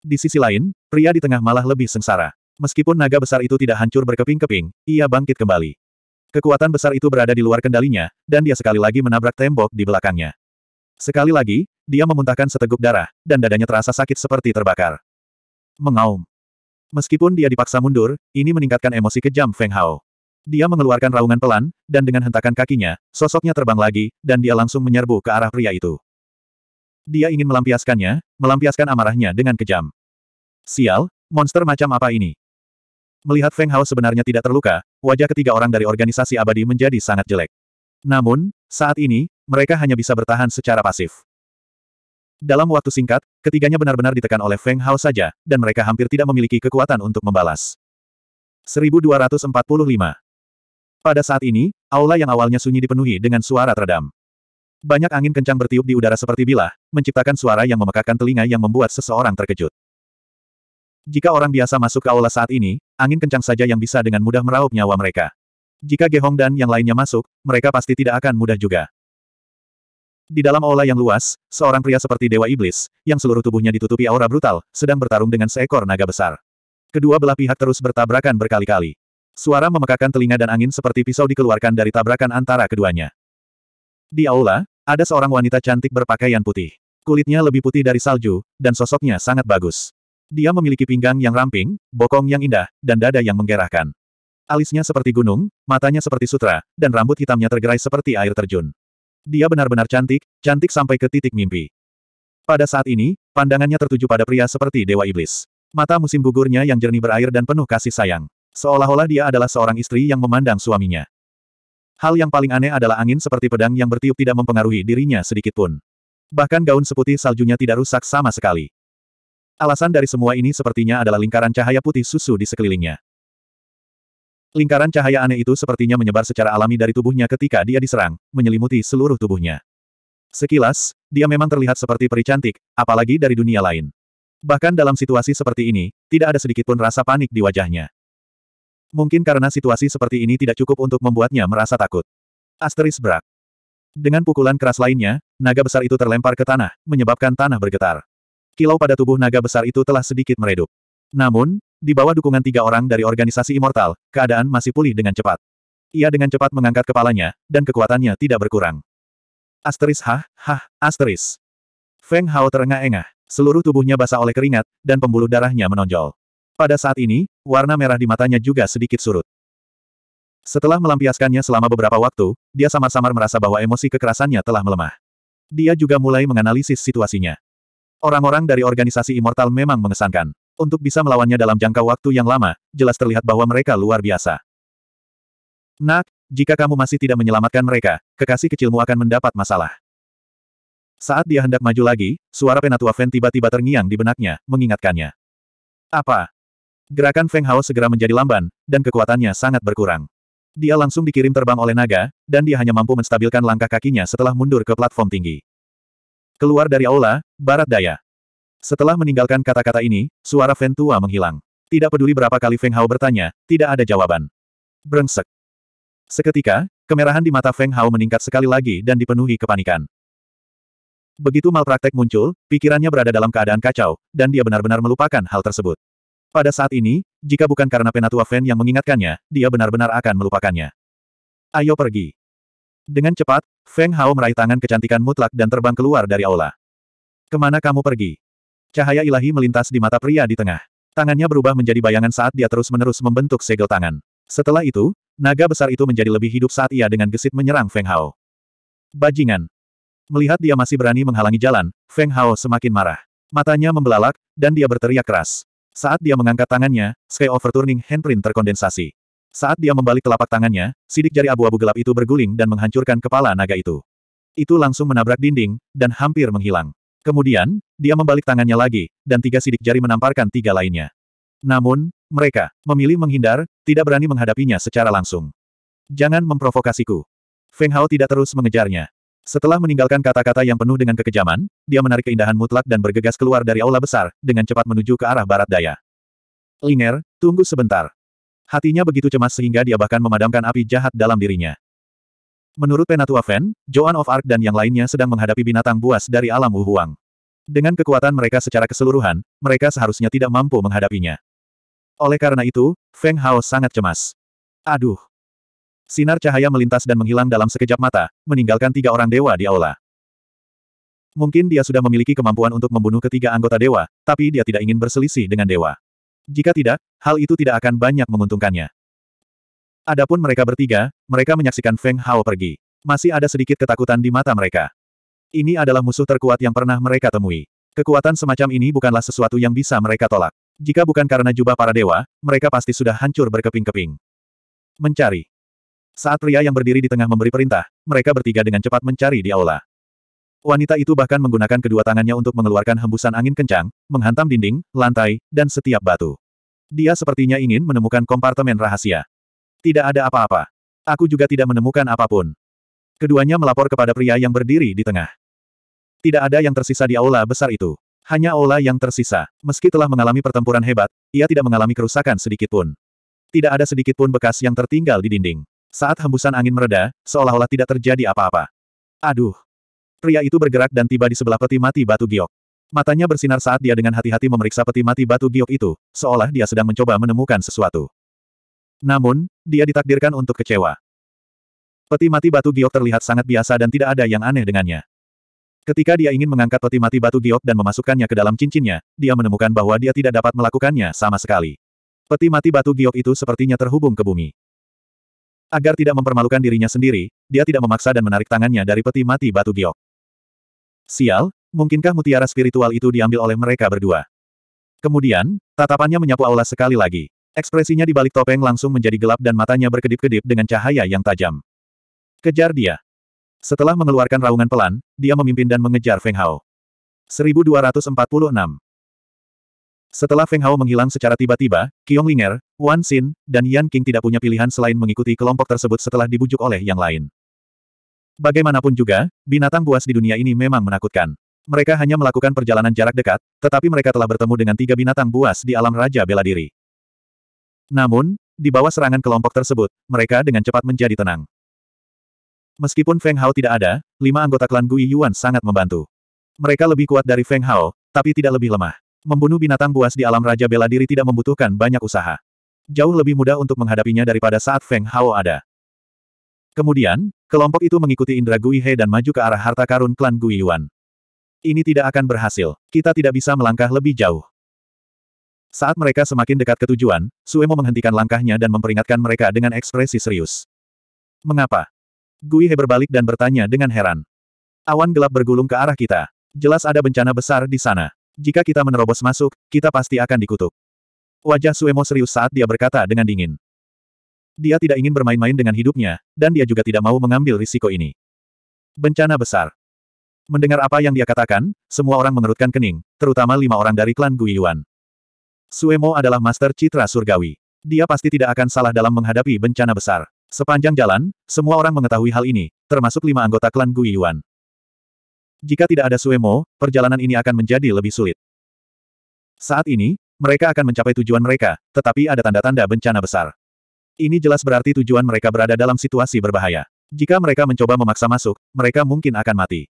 Di sisi lain, pria di tengah malah lebih sengsara. Meskipun naga besar itu tidak hancur berkeping-keping, ia bangkit kembali. Kekuatan besar itu berada di luar kendalinya, dan dia sekali lagi menabrak tembok di belakangnya. Sekali lagi, dia memuntahkan seteguk darah, dan dadanya terasa sakit seperti terbakar. Mengaum. Meskipun dia dipaksa mundur, ini meningkatkan emosi kejam Feng Hao. Dia mengeluarkan raungan pelan, dan dengan hentakan kakinya, sosoknya terbang lagi, dan dia langsung menyerbu ke arah pria itu. Dia ingin melampiaskannya, melampiaskan amarahnya dengan kejam. Sial, monster macam apa ini? Melihat Feng Hao sebenarnya tidak terluka, wajah ketiga orang dari organisasi abadi menjadi sangat jelek. Namun, saat ini, mereka hanya bisa bertahan secara pasif. Dalam waktu singkat, ketiganya benar-benar ditekan oleh Feng Hao saja, dan mereka hampir tidak memiliki kekuatan untuk membalas. 1245 pada saat ini, aula yang awalnya sunyi dipenuhi dengan suara teredam. Banyak angin kencang bertiup di udara seperti bilah, menciptakan suara yang memekakan telinga yang membuat seseorang terkejut. Jika orang biasa masuk ke aula saat ini, angin kencang saja yang bisa dengan mudah meraup nyawa mereka. Jika Gehong dan yang lainnya masuk, mereka pasti tidak akan mudah juga. Di dalam aula yang luas, seorang pria seperti Dewa Iblis, yang seluruh tubuhnya ditutupi aura brutal, sedang bertarung dengan seekor naga besar. Kedua belah pihak terus bertabrakan berkali-kali. Suara memekakan telinga dan angin seperti pisau dikeluarkan dari tabrakan antara keduanya. Di aula, ada seorang wanita cantik berpakaian putih. Kulitnya lebih putih dari salju, dan sosoknya sangat bagus. Dia memiliki pinggang yang ramping, bokong yang indah, dan dada yang menggerahkan. Alisnya seperti gunung, matanya seperti sutra, dan rambut hitamnya tergerai seperti air terjun. Dia benar-benar cantik, cantik sampai ke titik mimpi. Pada saat ini, pandangannya tertuju pada pria seperti dewa iblis. Mata musim gugurnya yang jernih berair dan penuh kasih sayang. Seolah-olah dia adalah seorang istri yang memandang suaminya. Hal yang paling aneh adalah angin seperti pedang yang bertiup tidak mempengaruhi dirinya sedikitpun. Bahkan gaun seputih saljunya tidak rusak sama sekali. Alasan dari semua ini sepertinya adalah lingkaran cahaya putih susu di sekelilingnya. Lingkaran cahaya aneh itu sepertinya menyebar secara alami dari tubuhnya ketika dia diserang, menyelimuti seluruh tubuhnya. Sekilas, dia memang terlihat seperti peri cantik, apalagi dari dunia lain. Bahkan dalam situasi seperti ini, tidak ada sedikitpun rasa panik di wajahnya. Mungkin karena situasi seperti ini tidak cukup untuk membuatnya merasa takut. Asteris berak. Dengan pukulan keras lainnya, naga besar itu terlempar ke tanah, menyebabkan tanah bergetar. Kilau pada tubuh naga besar itu telah sedikit meredup. Namun, di bawah dukungan tiga orang dari organisasi Immortal, keadaan masih pulih dengan cepat. Ia dengan cepat mengangkat kepalanya, dan kekuatannya tidak berkurang. Asteris hah, hah, asteris. Feng Hao terengah-engah. Seluruh tubuhnya basah oleh keringat, dan pembuluh darahnya menonjol. Pada saat ini, warna merah di matanya juga sedikit surut. Setelah melampiaskannya selama beberapa waktu, dia samar-samar merasa bahwa emosi kekerasannya telah melemah. Dia juga mulai menganalisis situasinya. Orang-orang dari organisasi Immortal memang mengesankan. Untuk bisa melawannya dalam jangka waktu yang lama, jelas terlihat bahwa mereka luar biasa. Nak, jika kamu masih tidak menyelamatkan mereka, kekasih kecilmu akan mendapat masalah. Saat dia hendak maju lagi, suara Penatua Fen tiba-tiba terngiang di benaknya, mengingatkannya. Apa? Gerakan Feng Hao segera menjadi lamban, dan kekuatannya sangat berkurang. Dia langsung dikirim terbang oleh naga, dan dia hanya mampu menstabilkan langkah kakinya setelah mundur ke platform tinggi. Keluar dari aula, barat daya. Setelah meninggalkan kata-kata ini, suara Feng Tua menghilang. Tidak peduli berapa kali Feng Hao bertanya, tidak ada jawaban. Brengsek. Seketika, kemerahan di mata Feng Hao meningkat sekali lagi dan dipenuhi kepanikan. Begitu malpraktek muncul, pikirannya berada dalam keadaan kacau, dan dia benar-benar melupakan hal tersebut. Pada saat ini, jika bukan karena Penatua Feng yang mengingatkannya, dia benar-benar akan melupakannya. Ayo pergi. Dengan cepat, Feng Hao meraih tangan kecantikan mutlak dan terbang keluar dari aula. Kemana kamu pergi? Cahaya ilahi melintas di mata pria di tengah. Tangannya berubah menjadi bayangan saat dia terus-menerus membentuk segel tangan. Setelah itu, naga besar itu menjadi lebih hidup saat ia dengan gesit menyerang Feng Hao. Bajingan. Melihat dia masih berani menghalangi jalan, Feng Hao semakin marah. Matanya membelalak, dan dia berteriak keras. Saat dia mengangkat tangannya, sky overturning handprint terkondensasi. Saat dia membalik telapak tangannya, sidik jari abu-abu gelap itu berguling dan menghancurkan kepala naga itu. Itu langsung menabrak dinding, dan hampir menghilang. Kemudian, dia membalik tangannya lagi, dan tiga sidik jari menamparkan tiga lainnya. Namun, mereka memilih menghindar, tidak berani menghadapinya secara langsung. Jangan memprovokasiku. Feng Hao tidak terus mengejarnya. Setelah meninggalkan kata-kata yang penuh dengan kekejaman, dia menarik keindahan mutlak dan bergegas keluar dari aula besar, dengan cepat menuju ke arah barat daya. Linger, tunggu sebentar. Hatinya begitu cemas sehingga dia bahkan memadamkan api jahat dalam dirinya. Menurut Penatua Fen, Joan of Arc dan yang lainnya sedang menghadapi binatang buas dari alam Wuhuang. Dengan kekuatan mereka secara keseluruhan, mereka seharusnya tidak mampu menghadapinya. Oleh karena itu, Feng Hao sangat cemas. Aduh, Sinar cahaya melintas dan menghilang dalam sekejap mata, meninggalkan tiga orang dewa di aula. Mungkin dia sudah memiliki kemampuan untuk membunuh ketiga anggota dewa, tapi dia tidak ingin berselisih dengan dewa. Jika tidak, hal itu tidak akan banyak menguntungkannya. Adapun mereka bertiga, mereka menyaksikan Feng Hao pergi. Masih ada sedikit ketakutan di mata mereka. Ini adalah musuh terkuat yang pernah mereka temui. Kekuatan semacam ini bukanlah sesuatu yang bisa mereka tolak. Jika bukan karena jubah para dewa, mereka pasti sudah hancur berkeping-keping. Mencari saat pria yang berdiri di tengah memberi perintah, mereka bertiga dengan cepat mencari di aula. Wanita itu bahkan menggunakan kedua tangannya untuk mengeluarkan hembusan angin kencang, menghantam dinding, lantai, dan setiap batu. Dia sepertinya ingin menemukan kompartemen rahasia. Tidak ada apa-apa. Aku juga tidak menemukan apapun. Keduanya melapor kepada pria yang berdiri di tengah. Tidak ada yang tersisa di aula besar itu. Hanya aula yang tersisa. Meski telah mengalami pertempuran hebat, ia tidak mengalami kerusakan sedikitpun. Tidak ada sedikitpun bekas yang tertinggal di dinding. Saat hembusan angin mereda, seolah-olah tidak terjadi apa-apa. Aduh. Pria itu bergerak dan tiba di sebelah peti mati batu giok. Matanya bersinar saat dia dengan hati-hati memeriksa peti mati batu giok itu, seolah dia sedang mencoba menemukan sesuatu. Namun, dia ditakdirkan untuk kecewa. Peti mati batu giok terlihat sangat biasa dan tidak ada yang aneh dengannya. Ketika dia ingin mengangkat peti mati batu giok dan memasukkannya ke dalam cincinnya, dia menemukan bahwa dia tidak dapat melakukannya sama sekali. Peti mati batu giok itu sepertinya terhubung ke bumi. Agar tidak mempermalukan dirinya sendiri, dia tidak memaksa dan menarik tangannya dari peti mati batu giok. Sial, mungkinkah mutiara spiritual itu diambil oleh mereka berdua? Kemudian, tatapannya menyapu aula sekali lagi. Ekspresinya di balik topeng langsung menjadi gelap dan matanya berkedip-kedip dengan cahaya yang tajam. Kejar dia. Setelah mengeluarkan raungan pelan, dia memimpin dan mengejar Feng Hao. 1246 Setelah Feng Hao menghilang secara tiba-tiba, Qiong Linger, Wan Xin, dan Yan King tidak punya pilihan selain mengikuti kelompok tersebut setelah dibujuk oleh yang lain. Bagaimanapun juga, binatang buas di dunia ini memang menakutkan. Mereka hanya melakukan perjalanan jarak dekat, tetapi mereka telah bertemu dengan tiga binatang buas di alam Raja Bela Diri. Namun, di bawah serangan kelompok tersebut, mereka dengan cepat menjadi tenang. Meskipun Feng Hao tidak ada, lima anggota klan Gui Yuan sangat membantu. Mereka lebih kuat dari Feng Hao, tapi tidak lebih lemah. Membunuh binatang buas di alam Raja Bela Diri tidak membutuhkan banyak usaha. Jauh lebih mudah untuk menghadapinya daripada saat Feng Hao ada. Kemudian, kelompok itu mengikuti indra Gui He dan maju ke arah harta karun klan Gui Yuan. Ini tidak akan berhasil. Kita tidak bisa melangkah lebih jauh. Saat mereka semakin dekat ke tujuan, Suemo menghentikan langkahnya dan memperingatkan mereka dengan ekspresi serius. Mengapa? Gui He berbalik dan bertanya dengan heran. Awan gelap bergulung ke arah kita. Jelas ada bencana besar di sana. Jika kita menerobos masuk, kita pasti akan dikutuk. Wajah Suemo serius saat dia berkata dengan dingin. Dia tidak ingin bermain-main dengan hidupnya, dan dia juga tidak mau mengambil risiko ini. Bencana besar. Mendengar apa yang dia katakan, semua orang mengerutkan kening, terutama lima orang dari klan Guiyuan. Suemo adalah master citra surgawi. Dia pasti tidak akan salah dalam menghadapi bencana besar. Sepanjang jalan, semua orang mengetahui hal ini, termasuk lima anggota klan Guiyuan. Jika tidak ada Suemo, perjalanan ini akan menjadi lebih sulit. Saat ini, mereka akan mencapai tujuan mereka, tetapi ada tanda-tanda bencana besar. Ini jelas berarti tujuan mereka berada dalam situasi berbahaya. Jika mereka mencoba memaksa masuk, mereka mungkin akan mati.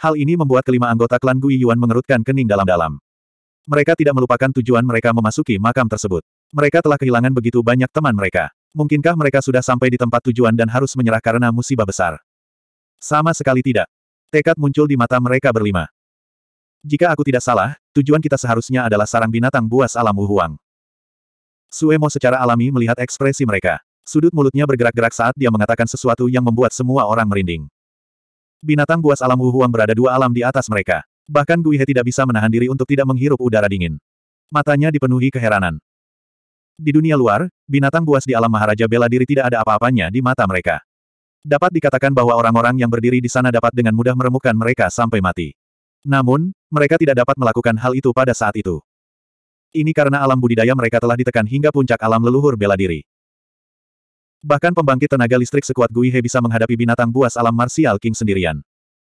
Hal ini membuat kelima anggota klan Gui Yuan mengerutkan kening dalam-dalam. Mereka tidak melupakan tujuan mereka memasuki makam tersebut. Mereka telah kehilangan begitu banyak teman mereka. Mungkinkah mereka sudah sampai di tempat tujuan dan harus menyerah karena musibah besar? Sama sekali tidak. Tekad muncul di mata mereka berlima. Jika aku tidak salah, tujuan kita seharusnya adalah sarang binatang buas alam Wuhuang. Suemo secara alami melihat ekspresi mereka. Sudut mulutnya bergerak-gerak saat dia mengatakan sesuatu yang membuat semua orang merinding. Binatang buas alam Wuhuang berada dua alam di atas mereka. Bahkan Guihe tidak bisa menahan diri untuk tidak menghirup udara dingin. Matanya dipenuhi keheranan. Di dunia luar, binatang buas di alam Maharaja bela diri tidak ada apa-apanya di mata mereka. Dapat dikatakan bahwa orang-orang yang berdiri di sana dapat dengan mudah meremukkan mereka sampai mati. Namun, mereka tidak dapat melakukan hal itu pada saat itu. Ini karena alam budidaya mereka telah ditekan hingga puncak alam leluhur bela diri. Bahkan pembangkit tenaga listrik sekuat Guihe bisa menghadapi binatang buas alam Martial King sendirian.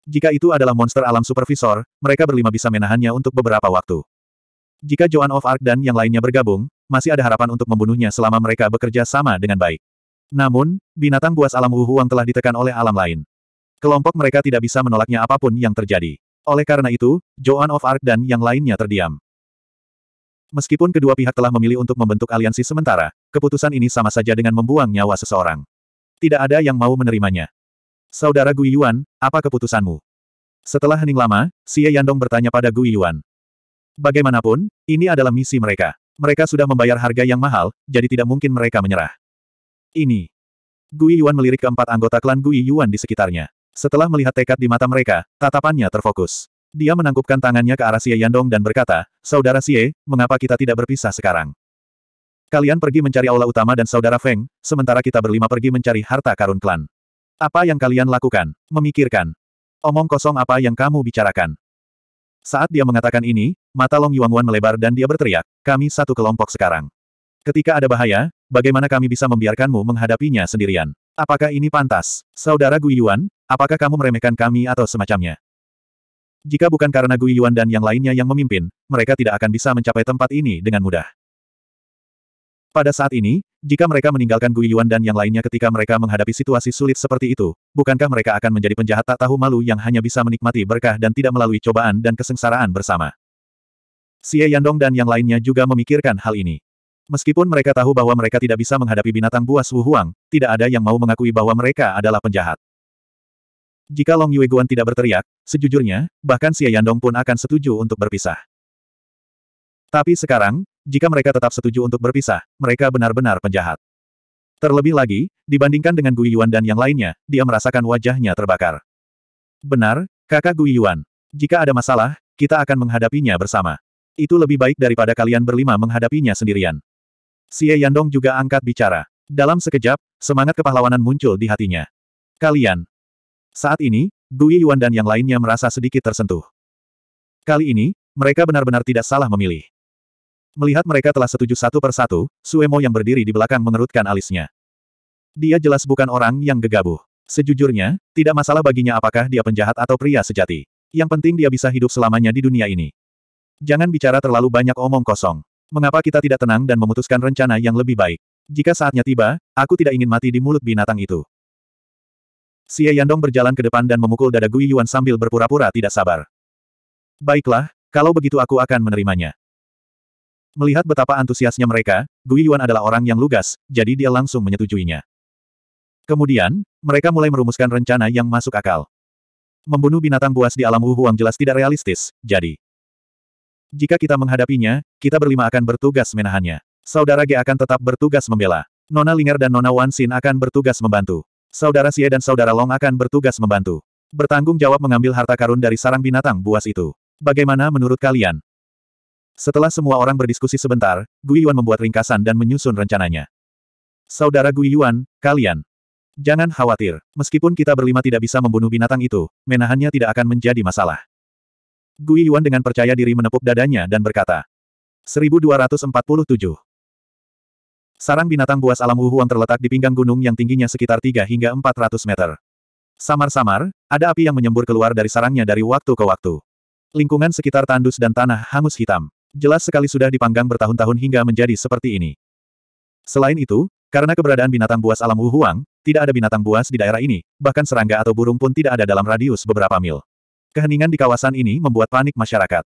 Jika itu adalah monster alam supervisor, mereka berlima bisa menahannya untuk beberapa waktu. Jika Joan of Arc dan yang lainnya bergabung, masih ada harapan untuk membunuhnya selama mereka bekerja sama dengan baik. Namun, binatang buas alam Wu Huang telah ditekan oleh alam lain. Kelompok mereka tidak bisa menolaknya apapun yang terjadi. Oleh karena itu, Joan of Arc dan yang lainnya terdiam. Meskipun kedua pihak telah memilih untuk membentuk aliansi sementara, keputusan ini sama saja dengan membuang nyawa seseorang. Tidak ada yang mau menerimanya. Saudara Gui Yuan, apa keputusanmu? Setelah hening lama, Xie Yandong bertanya pada Gui Yuan. Bagaimanapun, ini adalah misi mereka. Mereka sudah membayar harga yang mahal, jadi tidak mungkin mereka menyerah. Ini. Gui Yuan melirik keempat anggota klan Gui Yuan di sekitarnya. Setelah melihat tekad di mata mereka, tatapannya terfokus. Dia menangkupkan tangannya ke arah Xie Yandong dan berkata, Saudara Xie, mengapa kita tidak berpisah sekarang? Kalian pergi mencari aula utama dan saudara Feng, sementara kita berlima pergi mencari harta karun klan. Apa yang kalian lakukan? Memikirkan. Omong kosong apa yang kamu bicarakan? Saat dia mengatakan ini, mata Long Yuanguan melebar dan dia berteriak, kami satu kelompok sekarang. Ketika ada bahaya, bagaimana kami bisa membiarkanmu menghadapinya sendirian? Apakah ini pantas? Saudara Gui Yuan, Apakah kamu meremehkan kami atau semacamnya? Jika bukan karena Gui Yuan dan yang lainnya yang memimpin, mereka tidak akan bisa mencapai tempat ini dengan mudah. Pada saat ini, jika mereka meninggalkan Gui Yuan dan yang lainnya ketika mereka menghadapi situasi sulit seperti itu, bukankah mereka akan menjadi penjahat tak tahu malu yang hanya bisa menikmati berkah dan tidak melalui cobaan dan kesengsaraan bersama? Xie Yandong dan yang lainnya juga memikirkan hal ini. Meskipun mereka tahu bahwa mereka tidak bisa menghadapi binatang buas Wu Huang, tidak ada yang mau mengakui bahwa mereka adalah penjahat. Jika Long Yueguan tidak berteriak, sejujurnya, bahkan Xie Yandong pun akan setuju untuk berpisah. Tapi sekarang, jika mereka tetap setuju untuk berpisah, mereka benar-benar penjahat. Terlebih lagi, dibandingkan dengan Gui Yuan dan yang lainnya, dia merasakan wajahnya terbakar. Benar, kakak Gui Yuan. Jika ada masalah, kita akan menghadapinya bersama. Itu lebih baik daripada kalian berlima menghadapinya sendirian. Xie Yandong juga angkat bicara. Dalam sekejap, semangat kepahlawanan muncul di hatinya. Kalian, saat ini, Gui Yuan dan yang lainnya merasa sedikit tersentuh. Kali ini, mereka benar-benar tidak salah memilih. Melihat mereka telah setuju satu persatu, Suemo yang berdiri di belakang mengerutkan alisnya. Dia jelas bukan orang yang gegabah. Sejujurnya, tidak masalah baginya apakah dia penjahat atau pria sejati. Yang penting dia bisa hidup selamanya di dunia ini. Jangan bicara terlalu banyak omong kosong. Mengapa kita tidak tenang dan memutuskan rencana yang lebih baik? Jika saatnya tiba, aku tidak ingin mati di mulut binatang itu. Xie Yandong berjalan ke depan dan memukul dada Gui Yuan sambil berpura-pura tidak sabar. Baiklah, kalau begitu aku akan menerimanya. Melihat betapa antusiasnya mereka, Gui Yuan adalah orang yang lugas, jadi dia langsung menyetujuinya. Kemudian, mereka mulai merumuskan rencana yang masuk akal. Membunuh binatang buas di alam Wuhuang jelas tidak realistis, jadi. Jika kita menghadapinya, kita berlima akan bertugas menahannya. Saudara G akan tetap bertugas membela. Nona Linger dan Nona Wansin akan bertugas membantu. Saudara Xie dan Saudara Long akan bertugas membantu. Bertanggung jawab mengambil harta karun dari sarang binatang buas itu. Bagaimana menurut kalian? Setelah semua orang berdiskusi sebentar, Gui Yuan membuat ringkasan dan menyusun rencananya. Saudara Gui Yuan, kalian. Jangan khawatir, meskipun kita berlima tidak bisa membunuh binatang itu, menahannya tidak akan menjadi masalah. Gui Yuan dengan percaya diri menepuk dadanya dan berkata. 1247 Sarang binatang buas alam Wuhuang terletak di pinggang gunung yang tingginya sekitar 3 hingga 400 meter. Samar-samar, ada api yang menyembur keluar dari sarangnya dari waktu ke waktu. Lingkungan sekitar tandus dan tanah hangus hitam. Jelas sekali sudah dipanggang bertahun-tahun hingga menjadi seperti ini. Selain itu, karena keberadaan binatang buas alam Wuhuang, tidak ada binatang buas di daerah ini, bahkan serangga atau burung pun tidak ada dalam radius beberapa mil. Keheningan di kawasan ini membuat panik masyarakat.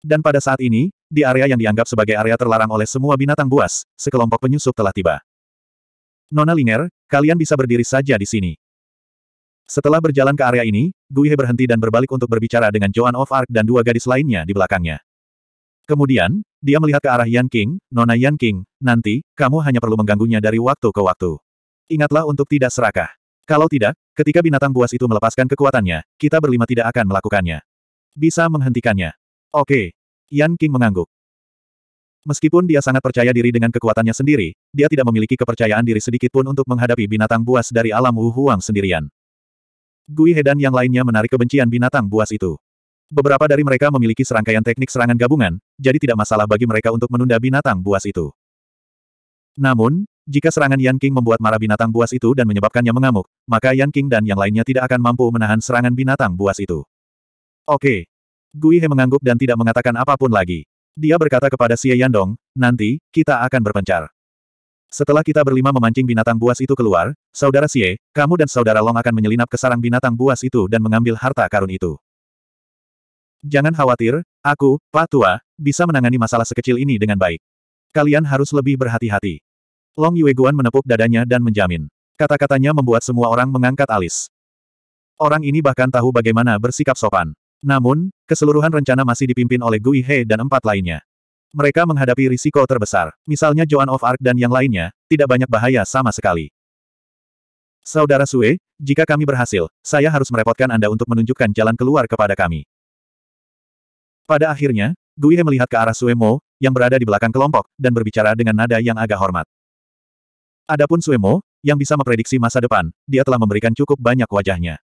Dan pada saat ini, di area yang dianggap sebagai area terlarang oleh semua binatang buas, sekelompok penyusup telah tiba. Nona Linger, kalian bisa berdiri saja di sini. Setelah berjalan ke area ini, Guihe berhenti dan berbalik untuk berbicara dengan Joan of Arc dan dua gadis lainnya di belakangnya. Kemudian, dia melihat ke arah Yan King, Nona Yan King, nanti, kamu hanya perlu mengganggunya dari waktu ke waktu. Ingatlah untuk tidak serakah. Kalau tidak, ketika binatang buas itu melepaskan kekuatannya, kita berlima tidak akan melakukannya. Bisa menghentikannya. Oke, Yan King mengangguk. Meskipun dia sangat percaya diri dengan kekuatannya sendiri, dia tidak memiliki kepercayaan diri sedikit pun untuk menghadapi binatang buas dari alam Wu Huang sendirian. Gui He dan yang lainnya menarik kebencian binatang buas itu. Beberapa dari mereka memiliki serangkaian teknik serangan gabungan, jadi tidak masalah bagi mereka untuk menunda binatang buas itu. Namun, jika serangan Yan King membuat marah binatang buas itu dan menyebabkannya mengamuk, maka Yan King dan yang lainnya tidak akan mampu menahan serangan binatang buas itu. Oke, Gui He mengangguk dan tidak mengatakan apapun lagi. Dia berkata kepada Xie Yandong, nanti, kita akan berpencar. Setelah kita berlima memancing binatang buas itu keluar, Saudara Xie, kamu dan Saudara Long akan menyelinap ke sarang binatang buas itu dan mengambil harta karun itu. Jangan khawatir, aku, Pak Tua, bisa menangani masalah sekecil ini dengan baik. Kalian harus lebih berhati-hati. Long Yueguan menepuk dadanya dan menjamin. Kata-katanya membuat semua orang mengangkat alis. Orang ini bahkan tahu bagaimana bersikap sopan. Namun, keseluruhan rencana masih dipimpin oleh Gui He dan empat lainnya. Mereka menghadapi risiko terbesar, misalnya Joan of Arc dan yang lainnya, tidak banyak bahaya sama sekali. Saudara Sue, jika kami berhasil, saya harus merepotkan Anda untuk menunjukkan jalan keluar kepada kami. Pada akhirnya, Gui He melihat ke arah Sue Mo, yang berada di belakang kelompok, dan berbicara dengan nada yang agak hormat. Adapun Sue Mo, yang bisa memprediksi masa depan, dia telah memberikan cukup banyak wajahnya.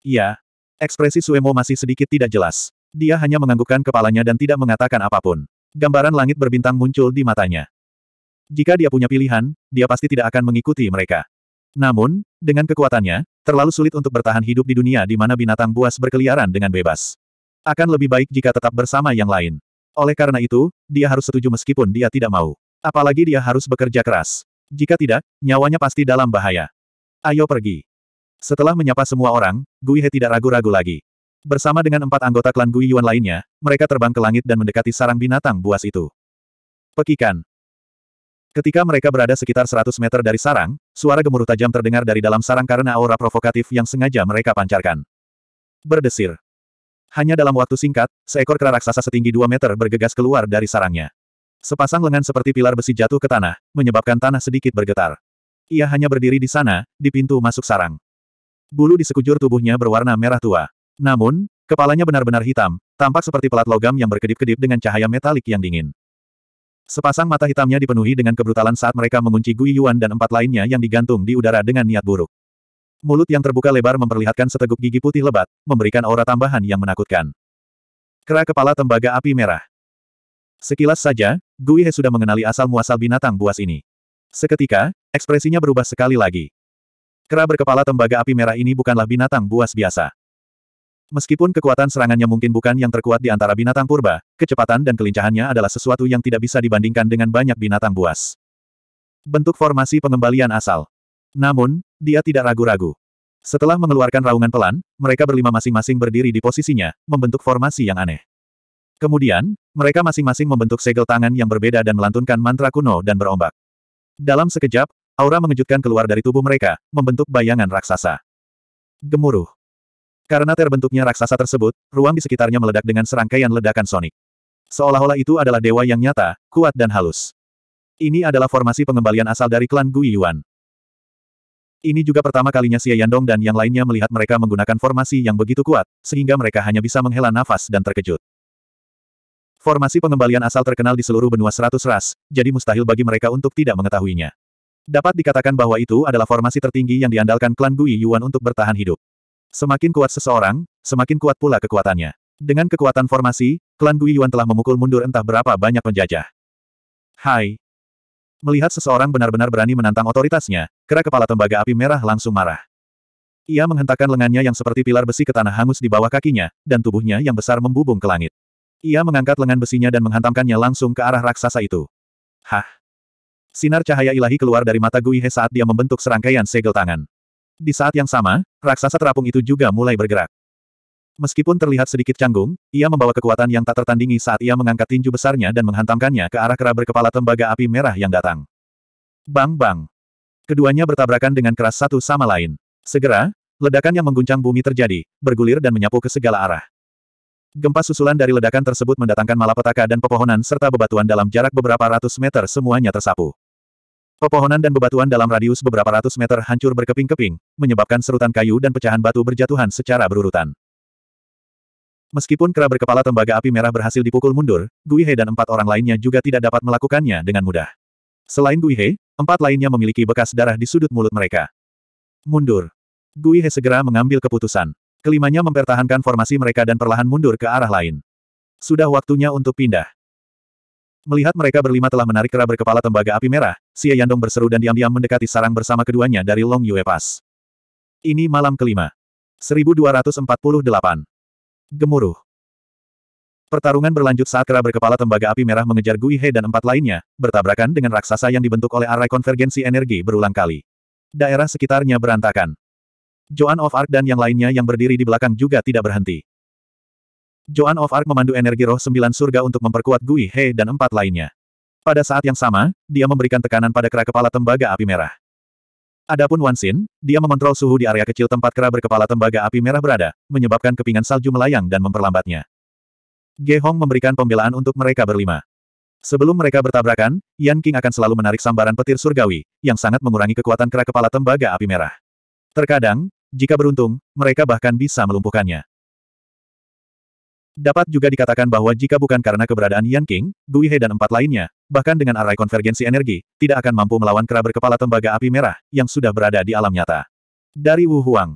Iya, Ekspresi Suemo masih sedikit tidak jelas. Dia hanya menganggukkan kepalanya dan tidak mengatakan apapun. Gambaran langit berbintang muncul di matanya. Jika dia punya pilihan, dia pasti tidak akan mengikuti mereka. Namun, dengan kekuatannya, terlalu sulit untuk bertahan hidup di dunia di mana binatang buas berkeliaran dengan bebas. Akan lebih baik jika tetap bersama yang lain. Oleh karena itu, dia harus setuju meskipun dia tidak mau. Apalagi dia harus bekerja keras. Jika tidak, nyawanya pasti dalam bahaya. Ayo pergi. Setelah menyapa semua orang, Gui He tidak ragu-ragu lagi. Bersama dengan empat anggota klan Gui Yuan lainnya, mereka terbang ke langit dan mendekati sarang binatang buas itu. Pekikan. Ketika mereka berada sekitar 100 meter dari sarang, suara gemuruh tajam terdengar dari dalam sarang karena aura provokatif yang sengaja mereka pancarkan. Berdesir. Hanya dalam waktu singkat, seekor kera raksasa setinggi 2 meter bergegas keluar dari sarangnya. Sepasang lengan seperti pilar besi jatuh ke tanah, menyebabkan tanah sedikit bergetar. Ia hanya berdiri di sana, di pintu masuk sarang. Bulu di sekujur tubuhnya berwarna merah tua. Namun, kepalanya benar-benar hitam, tampak seperti pelat logam yang berkedip-kedip dengan cahaya metalik yang dingin. Sepasang mata hitamnya dipenuhi dengan kebrutalan saat mereka mengunci Gui Yuan dan empat lainnya yang digantung di udara dengan niat buruk. Mulut yang terbuka lebar memperlihatkan seteguk gigi putih lebat, memberikan aura tambahan yang menakutkan. Kera kepala tembaga api merah. Sekilas saja, Gui He sudah mengenali asal-muasal binatang buas ini. Seketika, ekspresinya berubah sekali lagi. Kera berkepala tembaga api merah ini bukanlah binatang buas biasa. Meskipun kekuatan serangannya mungkin bukan yang terkuat di antara binatang purba, kecepatan dan kelincahannya adalah sesuatu yang tidak bisa dibandingkan dengan banyak binatang buas. Bentuk formasi pengembalian asal. Namun, dia tidak ragu-ragu. Setelah mengeluarkan raungan pelan, mereka berlima masing-masing berdiri di posisinya, membentuk formasi yang aneh. Kemudian, mereka masing-masing membentuk segel tangan yang berbeda dan melantunkan mantra kuno dan berombak. Dalam sekejap, Aura mengejutkan keluar dari tubuh mereka, membentuk bayangan raksasa. Gemuruh. Karena terbentuknya raksasa tersebut, ruang di sekitarnya meledak dengan serangkaian ledakan sonik. Seolah-olah itu adalah dewa yang nyata, kuat dan halus. Ini adalah formasi pengembalian asal dari klan Gui Ini juga pertama kalinya Xie Yandong dan yang lainnya melihat mereka menggunakan formasi yang begitu kuat, sehingga mereka hanya bisa menghela nafas dan terkejut. Formasi pengembalian asal terkenal di seluruh benua seratus ras, jadi mustahil bagi mereka untuk tidak mengetahuinya. Dapat dikatakan bahwa itu adalah formasi tertinggi yang diandalkan klan Gui Yuan untuk bertahan hidup. Semakin kuat seseorang, semakin kuat pula kekuatannya. Dengan kekuatan formasi, klan Gui Yuan telah memukul mundur entah berapa banyak penjajah. Hai. Melihat seseorang benar-benar berani menantang otoritasnya, kera kepala tembaga api merah langsung marah. Ia menghentakkan lengannya yang seperti pilar besi ke tanah hangus di bawah kakinya, dan tubuhnya yang besar membubung ke langit. Ia mengangkat lengan besinya dan menghantamkannya langsung ke arah raksasa itu. Hah! Sinar cahaya ilahi keluar dari mata Guihe saat dia membentuk serangkaian segel tangan. Di saat yang sama, raksasa terapung itu juga mulai bergerak. Meskipun terlihat sedikit canggung, ia membawa kekuatan yang tak tertandingi saat ia mengangkat tinju besarnya dan menghantamkannya ke arah kera berkepala tembaga api merah yang datang. Bang-bang! Keduanya bertabrakan dengan keras satu sama lain. Segera, ledakan yang mengguncang bumi terjadi, bergulir dan menyapu ke segala arah. Gempa susulan dari ledakan tersebut mendatangkan malapetaka dan pepohonan serta bebatuan dalam jarak beberapa ratus meter semuanya tersapu. Pepohonan dan bebatuan dalam radius beberapa ratus meter hancur berkeping-keping, menyebabkan serutan kayu dan pecahan batu berjatuhan secara berurutan. Meskipun kera berkepala tembaga api merah berhasil dipukul mundur, Guihe dan empat orang lainnya juga tidak dapat melakukannya dengan mudah. Selain Guihe, empat lainnya memiliki bekas darah di sudut mulut mereka. Mundur. Guihe segera mengambil keputusan. Kelimanya mempertahankan formasi mereka dan perlahan mundur ke arah lain. Sudah waktunya untuk pindah. Melihat mereka berlima telah menarik kera berkepala tembaga api merah, Xie Yandong berseru dan diam-diam mendekati sarang bersama keduanya dari Long Yue Pass. Ini malam kelima. 1248. Gemuruh. Pertarungan berlanjut saat kera berkepala tembaga api merah mengejar Gui He dan empat lainnya, bertabrakan dengan raksasa yang dibentuk oleh arai konvergensi energi berulang kali. Daerah sekitarnya berantakan. Joan of Arc dan yang lainnya yang berdiri di belakang juga tidak berhenti. Joan of Arc memandu energi roh sembilan surga untuk memperkuat Gui He dan empat lainnya. Pada saat yang sama, dia memberikan tekanan pada kera kepala tembaga api merah. Adapun Wan Wansin, dia mengontrol suhu di area kecil tempat kera berkepala tembaga api merah berada, menyebabkan kepingan salju melayang dan memperlambatnya. Ge Hong memberikan pembelaan untuk mereka berlima. Sebelum mereka bertabrakan, Yan King akan selalu menarik sambaran petir surgawi, yang sangat mengurangi kekuatan kera kepala tembaga api merah. Terkadang, jika beruntung, mereka bahkan bisa melumpuhkannya. Dapat juga dikatakan bahwa jika bukan karena keberadaan Yan King, Gui He dan empat lainnya, bahkan dengan arai konvergensi energi, tidak akan mampu melawan kera berkepala tembaga api merah, yang sudah berada di alam nyata. Dari Wu Huang.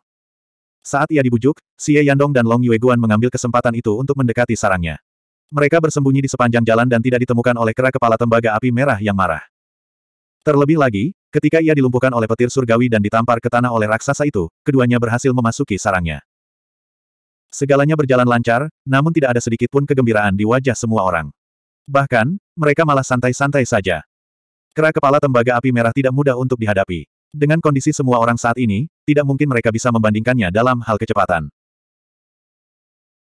Saat ia dibujuk, Xie Yandong dan Long Yueguan mengambil kesempatan itu untuk mendekati sarangnya. Mereka bersembunyi di sepanjang jalan dan tidak ditemukan oleh kera kepala tembaga api merah yang marah. Terlebih lagi, ketika ia dilumpuhkan oleh petir surgawi dan ditampar ke tanah oleh raksasa itu, keduanya berhasil memasuki sarangnya. Segalanya berjalan lancar, namun tidak ada sedikit pun kegembiraan di wajah semua orang. Bahkan, mereka malah santai-santai saja. Kera kepala tembaga api merah tidak mudah untuk dihadapi. Dengan kondisi semua orang saat ini, tidak mungkin mereka bisa membandingkannya dalam hal kecepatan.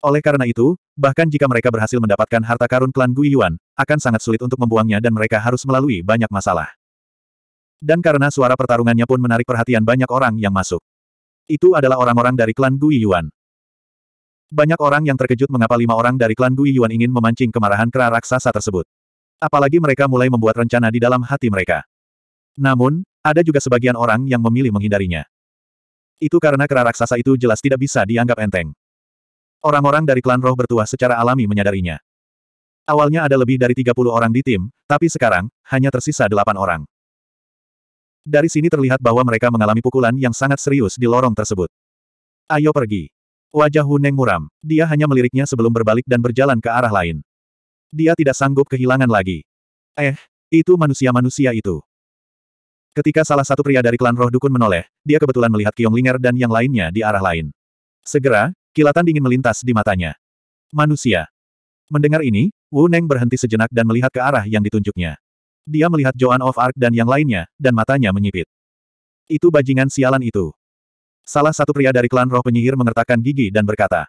Oleh karena itu, bahkan jika mereka berhasil mendapatkan harta karun klan Gui Yuan, akan sangat sulit untuk membuangnya dan mereka harus melalui banyak masalah. Dan karena suara pertarungannya pun menarik perhatian banyak orang yang masuk. Itu adalah orang-orang dari klan Gui Yuan. Banyak orang yang terkejut mengapa lima orang dari klan Gui Yuan ingin memancing kemarahan kera raksasa tersebut. Apalagi mereka mulai membuat rencana di dalam hati mereka. Namun, ada juga sebagian orang yang memilih menghindarinya. Itu karena kera raksasa itu jelas tidak bisa dianggap enteng. Orang-orang dari klan roh bertuah secara alami menyadarinya. Awalnya ada lebih dari 30 orang di tim, tapi sekarang, hanya tersisa 8 orang. Dari sini terlihat bahwa mereka mengalami pukulan yang sangat serius di lorong tersebut. Ayo pergi. Wajah Huneng muram. Dia hanya meliriknya sebelum berbalik dan berjalan ke arah lain. Dia tidak sanggup kehilangan lagi. Eh, itu manusia-manusia itu. Ketika salah satu pria dari klan roh dukun menoleh, dia kebetulan melihat Kiong Linger dan yang lainnya di arah lain. Segera, kilatan dingin melintas di matanya. Manusia. Mendengar ini, Wu Neng berhenti sejenak dan melihat ke arah yang ditunjuknya. Dia melihat Joan of Arc dan yang lainnya, dan matanya menyipit. Itu bajingan sialan itu. Salah satu pria dari klan roh penyihir mengertakkan gigi dan berkata.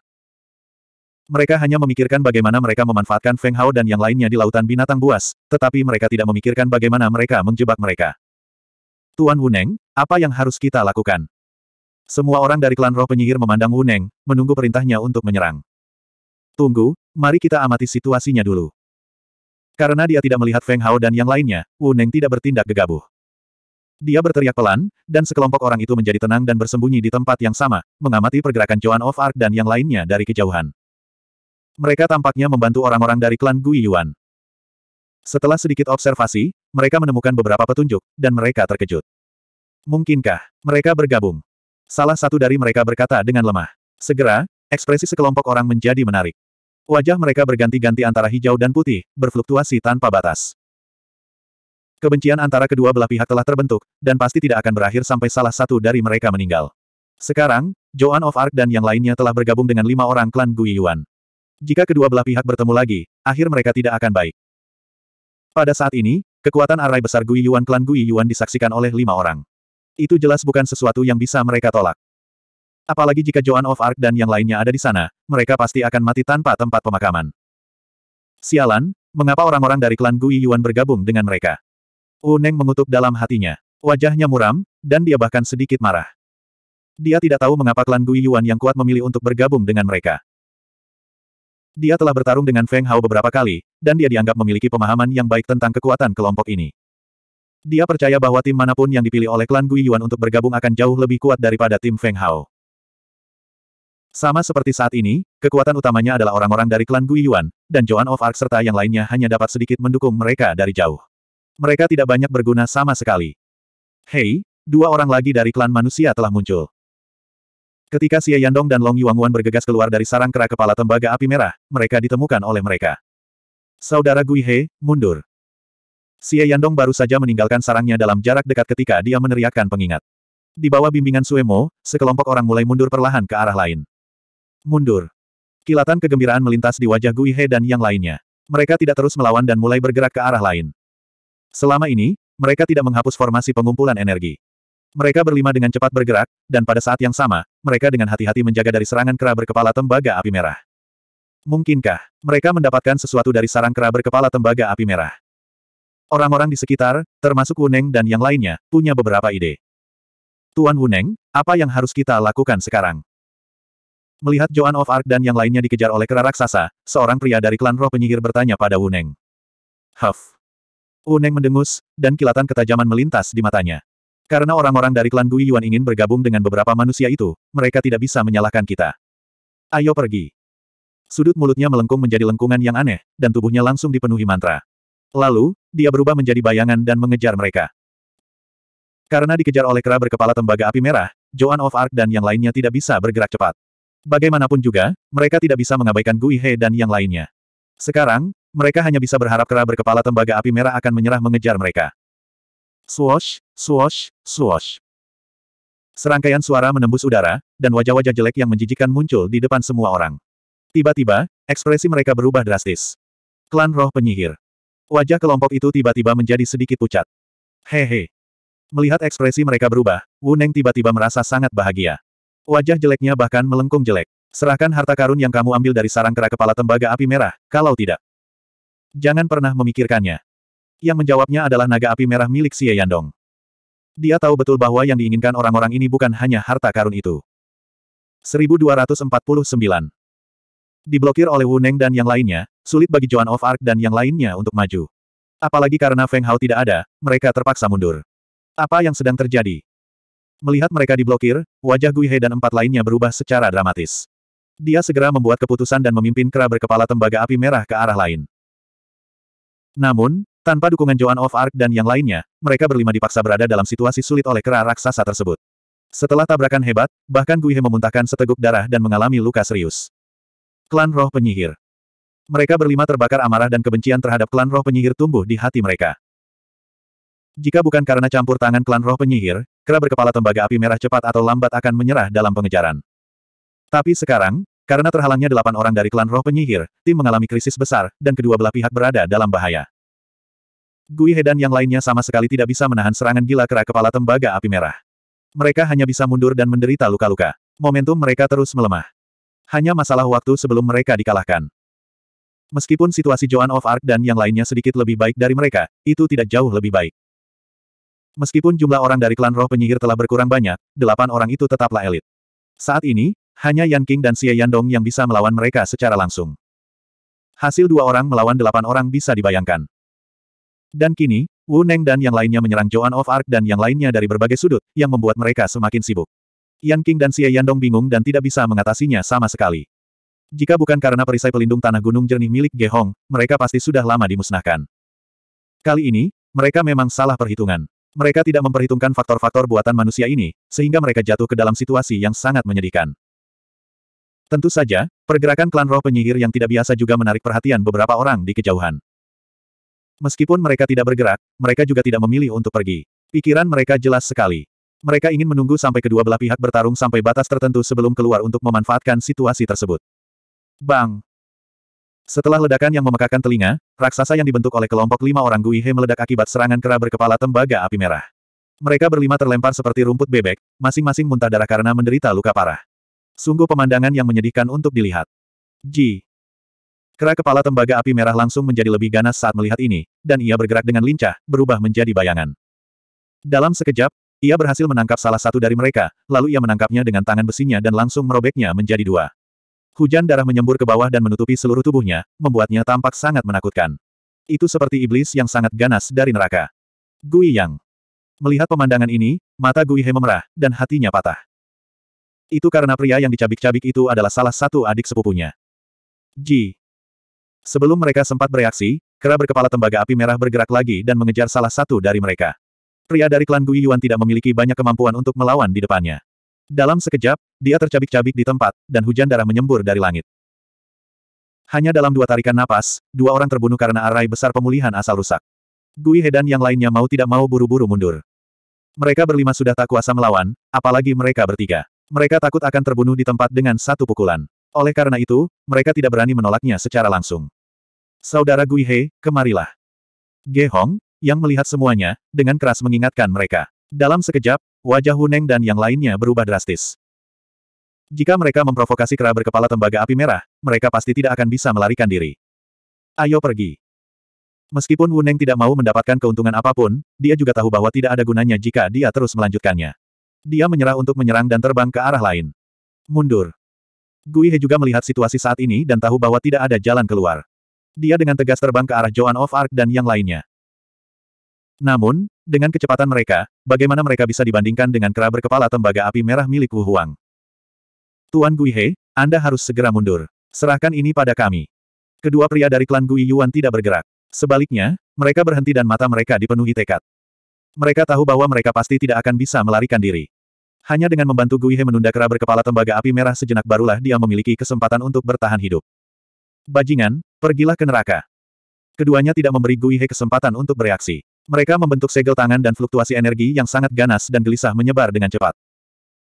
Mereka hanya memikirkan bagaimana mereka memanfaatkan Feng Hao dan yang lainnya di lautan binatang buas, tetapi mereka tidak memikirkan bagaimana mereka menjebak mereka. Tuan Wuneng, apa yang harus kita lakukan? Semua orang dari klan roh penyihir memandang Wuneng, menunggu perintahnya untuk menyerang. Tunggu, mari kita amati situasinya dulu. Karena dia tidak melihat Feng Hao dan yang lainnya, Wu Neng tidak bertindak gegabah. Dia berteriak pelan, dan sekelompok orang itu menjadi tenang dan bersembunyi di tempat yang sama, mengamati pergerakan Joan of Arc dan yang lainnya dari kejauhan. Mereka tampaknya membantu orang-orang dari klan Gui Yuan. Setelah sedikit observasi, mereka menemukan beberapa petunjuk, dan mereka terkejut. Mungkinkah mereka bergabung? Salah satu dari mereka berkata dengan lemah. Segera, ekspresi sekelompok orang menjadi menarik. Wajah mereka berganti-ganti antara hijau dan putih, berfluktuasi tanpa batas. Kebencian antara kedua belah pihak telah terbentuk, dan pasti tidak akan berakhir sampai salah satu dari mereka meninggal. Sekarang, Joan of Arc dan yang lainnya telah bergabung dengan lima orang klan Gui Jika kedua belah pihak bertemu lagi, akhir mereka tidak akan baik. Pada saat ini, kekuatan arai besar Gui klan Gui disaksikan oleh lima orang. Itu jelas bukan sesuatu yang bisa mereka tolak. Apalagi jika Joan of Arc dan yang lainnya ada di sana, mereka pasti akan mati tanpa tempat pemakaman. Sialan, mengapa orang-orang dari klan Gui Yuan bergabung dengan mereka? Uneng oh mengutuk dalam hatinya. Wajahnya muram, dan dia bahkan sedikit marah. Dia tidak tahu mengapa klan Gui Yuan yang kuat memilih untuk bergabung dengan mereka. Dia telah bertarung dengan Feng Hao beberapa kali, dan dia dianggap memiliki pemahaman yang baik tentang kekuatan kelompok ini. Dia percaya bahwa tim manapun yang dipilih oleh klan Gui Yuan untuk bergabung akan jauh lebih kuat daripada tim Feng Hao. Sama seperti saat ini, kekuatan utamanya adalah orang-orang dari klan Guiyuan, dan Joan of Arc serta yang lainnya hanya dapat sedikit mendukung mereka dari jauh. Mereka tidak banyak berguna sama sekali. Hei, dua orang lagi dari klan manusia telah muncul. Ketika Xie Yandong dan Long Yuangwan bergegas keluar dari sarang kera kepala tembaga api merah, mereka ditemukan oleh mereka. Saudara Gui He, mundur. Xie Yandong baru saja meninggalkan sarangnya dalam jarak dekat ketika dia meneriakkan pengingat. Di bawah bimbingan Suemo, sekelompok orang mulai mundur perlahan ke arah lain. Mundur. Kilatan kegembiraan melintas di wajah Guihe dan yang lainnya. Mereka tidak terus melawan dan mulai bergerak ke arah lain. Selama ini, mereka tidak menghapus formasi pengumpulan energi. Mereka berlima dengan cepat bergerak, dan pada saat yang sama, mereka dengan hati-hati menjaga dari serangan kera berkepala tembaga api merah. Mungkinkah mereka mendapatkan sesuatu dari sarang kera berkepala tembaga api merah? Orang-orang di sekitar, termasuk Wuneng dan yang lainnya, punya beberapa ide. Tuan Wuneng, apa yang harus kita lakukan sekarang? Melihat Joan of Arc dan yang lainnya dikejar oleh kera raksasa, seorang pria dari klan roh penyihir bertanya pada Wuneng. Huff. Wuneng mendengus, dan kilatan ketajaman melintas di matanya. Karena orang-orang dari klan Gui Yuan ingin bergabung dengan beberapa manusia itu, mereka tidak bisa menyalahkan kita. Ayo pergi. Sudut mulutnya melengkung menjadi lengkungan yang aneh, dan tubuhnya langsung dipenuhi mantra. Lalu, dia berubah menjadi bayangan dan mengejar mereka. Karena dikejar oleh kera berkepala tembaga api merah, Joan of Arc dan yang lainnya tidak bisa bergerak cepat. Bagaimanapun juga, mereka tidak bisa mengabaikan Gui He dan yang lainnya. Sekarang, mereka hanya bisa berharap kera berkepala tembaga api merah akan menyerah mengejar mereka. Swash, swash, swash. Serangkaian suara menembus udara, dan wajah-wajah jelek yang menjijikan muncul di depan semua orang. Tiba-tiba, ekspresi mereka berubah drastis. Klan roh penyihir. Wajah kelompok itu tiba-tiba menjadi sedikit pucat. Hehe. Melihat ekspresi mereka berubah, Wu Neng tiba-tiba merasa sangat bahagia. Wajah jeleknya bahkan melengkung jelek. Serahkan harta karun yang kamu ambil dari sarang kera kepala tembaga api merah, kalau tidak. Jangan pernah memikirkannya. Yang menjawabnya adalah naga api merah milik Xie Yandong. Dia tahu betul bahwa yang diinginkan orang-orang ini bukan hanya harta karun itu. 1249 Diblokir oleh Wu Neng dan yang lainnya, sulit bagi Joan of Arc dan yang lainnya untuk maju. Apalagi karena Feng Hao tidak ada, mereka terpaksa mundur. Apa yang sedang terjadi? Melihat mereka diblokir, wajah Guihe dan empat lainnya berubah secara dramatis. Dia segera membuat keputusan dan memimpin kera berkepala tembaga api merah ke arah lain. Namun, tanpa dukungan Joan of Arc dan yang lainnya, mereka berlima dipaksa berada dalam situasi sulit oleh kera raksasa tersebut. Setelah tabrakan hebat, bahkan Guihe memuntahkan seteguk darah dan mengalami luka serius. Klan Roh Penyihir Mereka berlima terbakar amarah dan kebencian terhadap klan Roh Penyihir tumbuh di hati mereka. Jika bukan karena campur tangan klan roh penyihir, kera berkepala tembaga api merah cepat atau lambat akan menyerah dalam pengejaran. Tapi sekarang, karena terhalangnya delapan orang dari klan roh penyihir, tim mengalami krisis besar, dan kedua belah pihak berada dalam bahaya. Gui He dan yang lainnya sama sekali tidak bisa menahan serangan gila kera kepala tembaga api merah. Mereka hanya bisa mundur dan menderita luka-luka. Momentum mereka terus melemah. Hanya masalah waktu sebelum mereka dikalahkan. Meskipun situasi Joan of Arc dan yang lainnya sedikit lebih baik dari mereka, itu tidak jauh lebih baik. Meskipun jumlah orang dari klan roh penyihir telah berkurang banyak, delapan orang itu tetaplah elit. Saat ini, hanya Yan King dan Xie Yandong yang bisa melawan mereka secara langsung. Hasil dua orang melawan delapan orang bisa dibayangkan. Dan kini, Wu Neng dan yang lainnya menyerang Joan of Arc dan yang lainnya dari berbagai sudut, yang membuat mereka semakin sibuk. Yan King dan Xie Yandong bingung dan tidak bisa mengatasinya sama sekali. Jika bukan karena perisai pelindung tanah gunung jernih milik Ge Hong, mereka pasti sudah lama dimusnahkan. Kali ini, mereka memang salah perhitungan. Mereka tidak memperhitungkan faktor-faktor buatan manusia ini, sehingga mereka jatuh ke dalam situasi yang sangat menyedihkan. Tentu saja, pergerakan klan roh penyihir yang tidak biasa juga menarik perhatian beberapa orang di kejauhan. Meskipun mereka tidak bergerak, mereka juga tidak memilih untuk pergi. Pikiran mereka jelas sekali. Mereka ingin menunggu sampai kedua belah pihak bertarung sampai batas tertentu sebelum keluar untuk memanfaatkan situasi tersebut. Bang! Setelah ledakan yang memekakan telinga, raksasa yang dibentuk oleh kelompok lima orang Guihe meledak akibat serangan kera berkepala tembaga api merah. Mereka berlima terlempar seperti rumput bebek, masing-masing muntah darah karena menderita luka parah. Sungguh pemandangan yang menyedihkan untuk dilihat. Ji. Kera kepala tembaga api merah langsung menjadi lebih ganas saat melihat ini, dan ia bergerak dengan lincah, berubah menjadi bayangan. Dalam sekejap, ia berhasil menangkap salah satu dari mereka, lalu ia menangkapnya dengan tangan besinya dan langsung merobeknya menjadi dua. Hujan darah menyembur ke bawah dan menutupi seluruh tubuhnya, membuatnya tampak sangat menakutkan. Itu seperti iblis yang sangat ganas dari neraka. Gui Yang. Melihat pemandangan ini, mata Gui He memerah, dan hatinya patah. Itu karena pria yang dicabik-cabik itu adalah salah satu adik sepupunya. Ji. Sebelum mereka sempat bereaksi, kera berkepala tembaga api merah bergerak lagi dan mengejar salah satu dari mereka. Pria dari klan Gui Yuan tidak memiliki banyak kemampuan untuk melawan di depannya. Dalam sekejap, dia tercabik-cabik di tempat, dan hujan darah menyembur dari langit. Hanya dalam dua tarikan napas, dua orang terbunuh karena arai besar pemulihan asal rusak. Gui He dan yang lainnya mau tidak mau buru-buru mundur. Mereka berlima sudah tak kuasa melawan, apalagi mereka bertiga. Mereka takut akan terbunuh di tempat dengan satu pukulan. Oleh karena itu, mereka tidak berani menolaknya secara langsung. Saudara Gui He, kemarilah. Ge Hong, yang melihat semuanya, dengan keras mengingatkan mereka. Dalam sekejap, wajah Huneng dan yang lainnya berubah drastis. Jika mereka memprovokasi kera berkepala tembaga api merah, mereka pasti tidak akan bisa melarikan diri. Ayo pergi. Meskipun Huneng tidak mau mendapatkan keuntungan apapun, dia juga tahu bahwa tidak ada gunanya jika dia terus melanjutkannya. Dia menyerah untuk menyerang dan terbang ke arah lain. Mundur. Gui He juga melihat situasi saat ini dan tahu bahwa tidak ada jalan keluar. Dia dengan tegas terbang ke arah Joan of Arc dan yang lainnya. Namun, dengan kecepatan mereka, bagaimana mereka bisa dibandingkan dengan kera berkepala tembaga api merah milik Wu Huang? Tuan Guihe, Anda harus segera mundur. Serahkan ini pada kami. Kedua pria dari klan Gui Yuan tidak bergerak. Sebaliknya, mereka berhenti dan mata mereka dipenuhi tekad. Mereka tahu bahwa mereka pasti tidak akan bisa melarikan diri. Hanya dengan membantu Guihe menunda kera berkepala tembaga api merah sejenak barulah dia memiliki kesempatan untuk bertahan hidup. Bajingan, pergilah ke neraka. Keduanya tidak memberi Guihe kesempatan untuk bereaksi. Mereka membentuk segel tangan dan fluktuasi energi yang sangat ganas dan gelisah menyebar dengan cepat.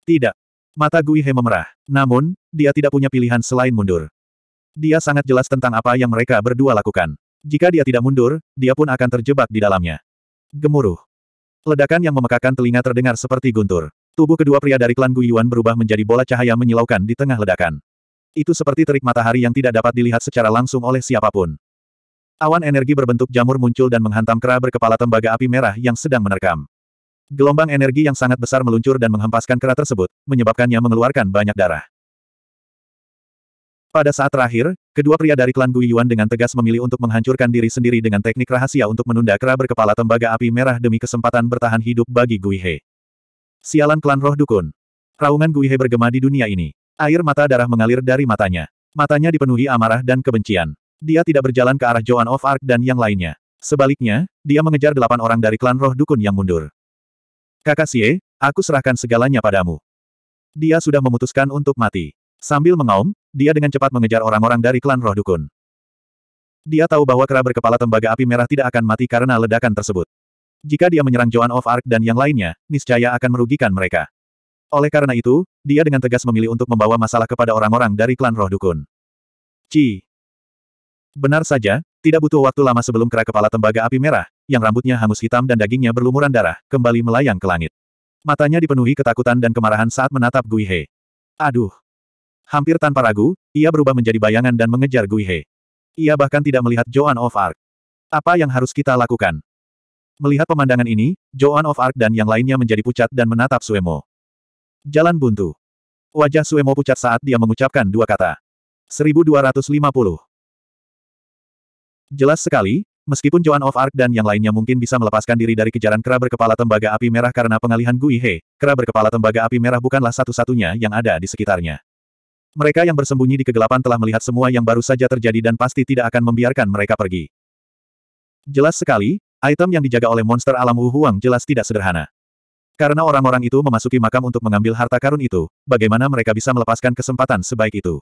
Tidak. Mata Gui He memerah. Namun, dia tidak punya pilihan selain mundur. Dia sangat jelas tentang apa yang mereka berdua lakukan. Jika dia tidak mundur, dia pun akan terjebak di dalamnya. Gemuruh. Ledakan yang memekakan telinga terdengar seperti guntur. Tubuh kedua pria dari klan Guyuan berubah menjadi bola cahaya menyilaukan di tengah ledakan. Itu seperti terik matahari yang tidak dapat dilihat secara langsung oleh siapapun. Awan energi berbentuk jamur muncul dan menghantam kera berkepala tembaga api merah yang sedang menerkam. Gelombang energi yang sangat besar meluncur dan menghempaskan kera tersebut, menyebabkannya mengeluarkan banyak darah. Pada saat terakhir, kedua pria dari klan Gui dengan tegas memilih untuk menghancurkan diri sendiri dengan teknik rahasia untuk menunda kera berkepala tembaga api merah demi kesempatan bertahan hidup bagi Gui He. Sialan klan roh dukun. Raungan Gui He bergema di dunia ini. Air mata darah mengalir dari matanya. Matanya dipenuhi amarah dan kebencian. Dia tidak berjalan ke arah Joan of Arc dan yang lainnya. Sebaliknya, dia mengejar delapan orang dari klan roh dukun yang mundur. Kakak Sie, aku serahkan segalanya padamu. Dia sudah memutuskan untuk mati. Sambil mengaum, dia dengan cepat mengejar orang-orang dari klan roh dukun. Dia tahu bahwa kera berkepala tembaga api merah tidak akan mati karena ledakan tersebut. Jika dia menyerang Joan of Arc dan yang lainnya, niscaya akan merugikan mereka. Oleh karena itu, dia dengan tegas memilih untuk membawa masalah kepada orang-orang dari klan roh dukun. Ci, Benar saja, tidak butuh waktu lama sebelum kera kepala tembaga api merah, yang rambutnya hangus hitam dan dagingnya berlumuran darah, kembali melayang ke langit. Matanya dipenuhi ketakutan dan kemarahan saat menatap Gui He. Aduh! Hampir tanpa ragu, ia berubah menjadi bayangan dan mengejar Gui He. Ia bahkan tidak melihat Joan of Arc. Apa yang harus kita lakukan? Melihat pemandangan ini, Joan of Arc dan yang lainnya menjadi pucat dan menatap Suemo. Jalan buntu. Wajah Suemo pucat saat dia mengucapkan dua kata. 1250. Jelas sekali, meskipun Joan of Arc dan yang lainnya mungkin bisa melepaskan diri dari kejaran kera berkepala tembaga api merah karena pengalihan Gui He, kera berkepala tembaga api merah bukanlah satu-satunya yang ada di sekitarnya. Mereka yang bersembunyi di kegelapan telah melihat semua yang baru saja terjadi dan pasti tidak akan membiarkan mereka pergi. Jelas sekali, item yang dijaga oleh monster alam Wu Huang jelas tidak sederhana. Karena orang-orang itu memasuki makam untuk mengambil harta karun itu, bagaimana mereka bisa melepaskan kesempatan sebaik itu?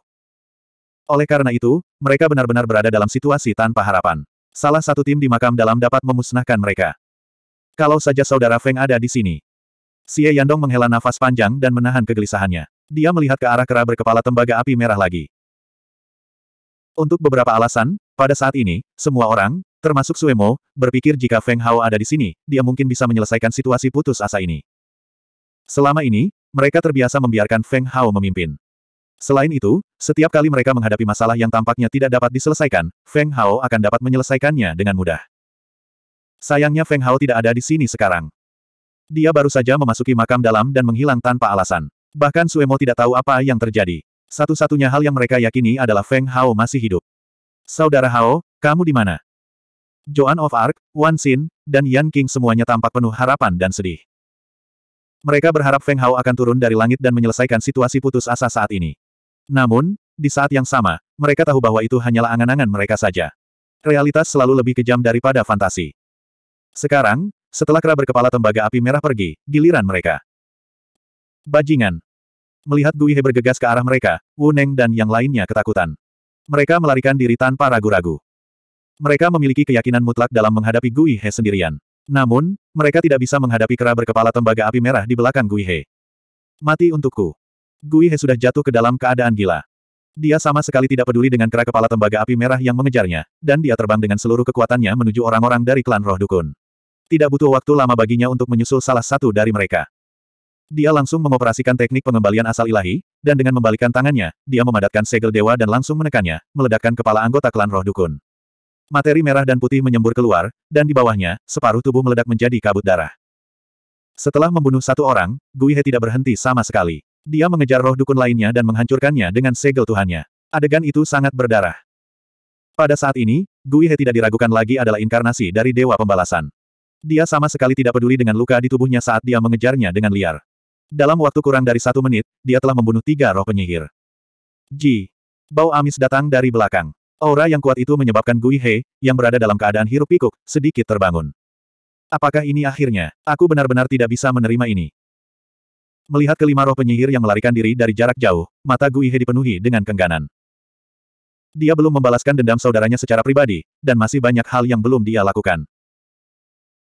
Oleh karena itu, mereka benar-benar berada dalam situasi tanpa harapan. Salah satu tim di makam dalam dapat memusnahkan mereka. Kalau saja saudara Feng ada di sini. Xie Yandong menghela nafas panjang dan menahan kegelisahannya. Dia melihat ke arah kera berkepala tembaga api merah lagi. Untuk beberapa alasan, pada saat ini, semua orang, termasuk Suemo, berpikir jika Feng Hao ada di sini, dia mungkin bisa menyelesaikan situasi putus asa ini. Selama ini, mereka terbiasa membiarkan Feng Hao memimpin. Selain itu, setiap kali mereka menghadapi masalah yang tampaknya tidak dapat diselesaikan, Feng Hao akan dapat menyelesaikannya dengan mudah. Sayangnya Feng Hao tidak ada di sini sekarang. Dia baru saja memasuki makam dalam dan menghilang tanpa alasan. Bahkan Suemo tidak tahu apa yang terjadi. Satu-satunya hal yang mereka yakini adalah Feng Hao masih hidup. Saudara Hao, kamu di mana? Joan of Arc, Wan Xin, dan Yan King semuanya tampak penuh harapan dan sedih. Mereka berharap Feng Hao akan turun dari langit dan menyelesaikan situasi putus asa saat ini. Namun, di saat yang sama, mereka tahu bahwa itu hanyalah angan-angan mereka saja. Realitas selalu lebih kejam daripada fantasi. Sekarang, setelah kera berkepala tembaga api merah pergi, giliran mereka. Bajingan. Melihat Gui He bergegas ke arah mereka, Wu Neng dan yang lainnya ketakutan. Mereka melarikan diri tanpa ragu-ragu. Mereka memiliki keyakinan mutlak dalam menghadapi Gui He sendirian. Namun, mereka tidak bisa menghadapi kera berkepala tembaga api merah di belakang Gui He. Mati untukku. Gui He sudah jatuh ke dalam keadaan gila. Dia sama sekali tidak peduli dengan kera kepala tembaga api merah yang mengejarnya, dan dia terbang dengan seluruh kekuatannya menuju orang-orang dari klan roh dukun. Tidak butuh waktu lama baginya untuk menyusul salah satu dari mereka. Dia langsung mengoperasikan teknik pengembalian asal ilahi, dan dengan membalikkan tangannya, dia memadatkan segel dewa dan langsung menekannya, meledakkan kepala anggota klan roh dukun. Materi merah dan putih menyembur keluar, dan di bawahnya, separuh tubuh meledak menjadi kabut darah. Setelah membunuh satu orang, Gui He tidak berhenti sama sekali. Dia mengejar roh dukun lainnya dan menghancurkannya dengan segel Tuhannya. Adegan itu sangat berdarah. Pada saat ini, Gui He tidak diragukan lagi adalah inkarnasi dari Dewa Pembalasan. Dia sama sekali tidak peduli dengan luka di tubuhnya saat dia mengejarnya dengan liar. Dalam waktu kurang dari satu menit, dia telah membunuh tiga roh penyihir. Ji. Bau amis datang dari belakang. Aura yang kuat itu menyebabkan Gui He, yang berada dalam keadaan hirup pikuk, sedikit terbangun. Apakah ini akhirnya? Aku benar-benar tidak bisa menerima ini. Melihat kelima roh penyihir yang melarikan diri dari jarak jauh, mata Guihe dipenuhi dengan kengganan. Dia belum membalaskan dendam saudaranya secara pribadi, dan masih banyak hal yang belum dia lakukan.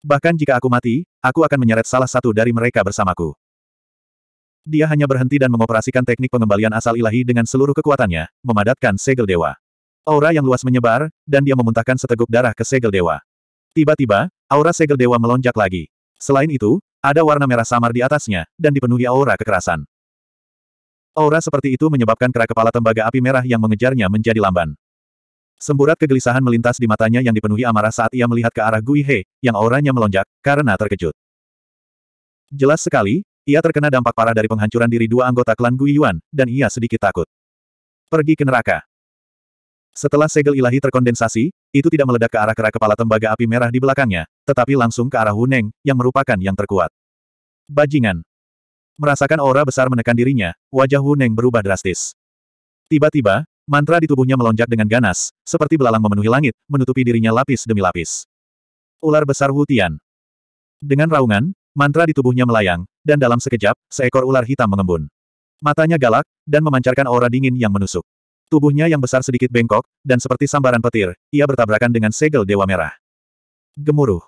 Bahkan jika aku mati, aku akan menyeret salah satu dari mereka bersamaku. Dia hanya berhenti dan mengoperasikan teknik pengembalian asal ilahi dengan seluruh kekuatannya, memadatkan segel dewa. Aura yang luas menyebar, dan dia memuntahkan seteguk darah ke segel dewa. Tiba-tiba, aura segel dewa melonjak lagi. Selain itu, ada warna merah samar di atasnya, dan dipenuhi aura kekerasan. Aura seperti itu menyebabkan kera kepala tembaga api merah yang mengejarnya menjadi lamban. Semburat kegelisahan melintas di matanya yang dipenuhi amarah saat ia melihat ke arah Gui He, yang auranya melonjak, karena terkejut. Jelas sekali, ia terkena dampak parah dari penghancuran diri dua anggota klan Gui Yuan, dan ia sedikit takut. Pergi ke neraka. Setelah segel ilahi terkondensasi, itu tidak meledak ke arah kera kepala tembaga api merah di belakangnya, tetapi langsung ke arah Huneng, yang merupakan yang terkuat. Bajingan. Merasakan aura besar menekan dirinya, wajah Huneng berubah drastis. Tiba-tiba, mantra di tubuhnya melonjak dengan ganas, seperti belalang memenuhi langit, menutupi dirinya lapis demi lapis. Ular besar Wutian. Dengan raungan, mantra di tubuhnya melayang, dan dalam sekejap, seekor ular hitam mengembun. Matanya galak, dan memancarkan aura dingin yang menusuk. Tubuhnya yang besar sedikit bengkok, dan seperti sambaran petir, ia bertabrakan dengan segel Dewa Merah. Gemuruh.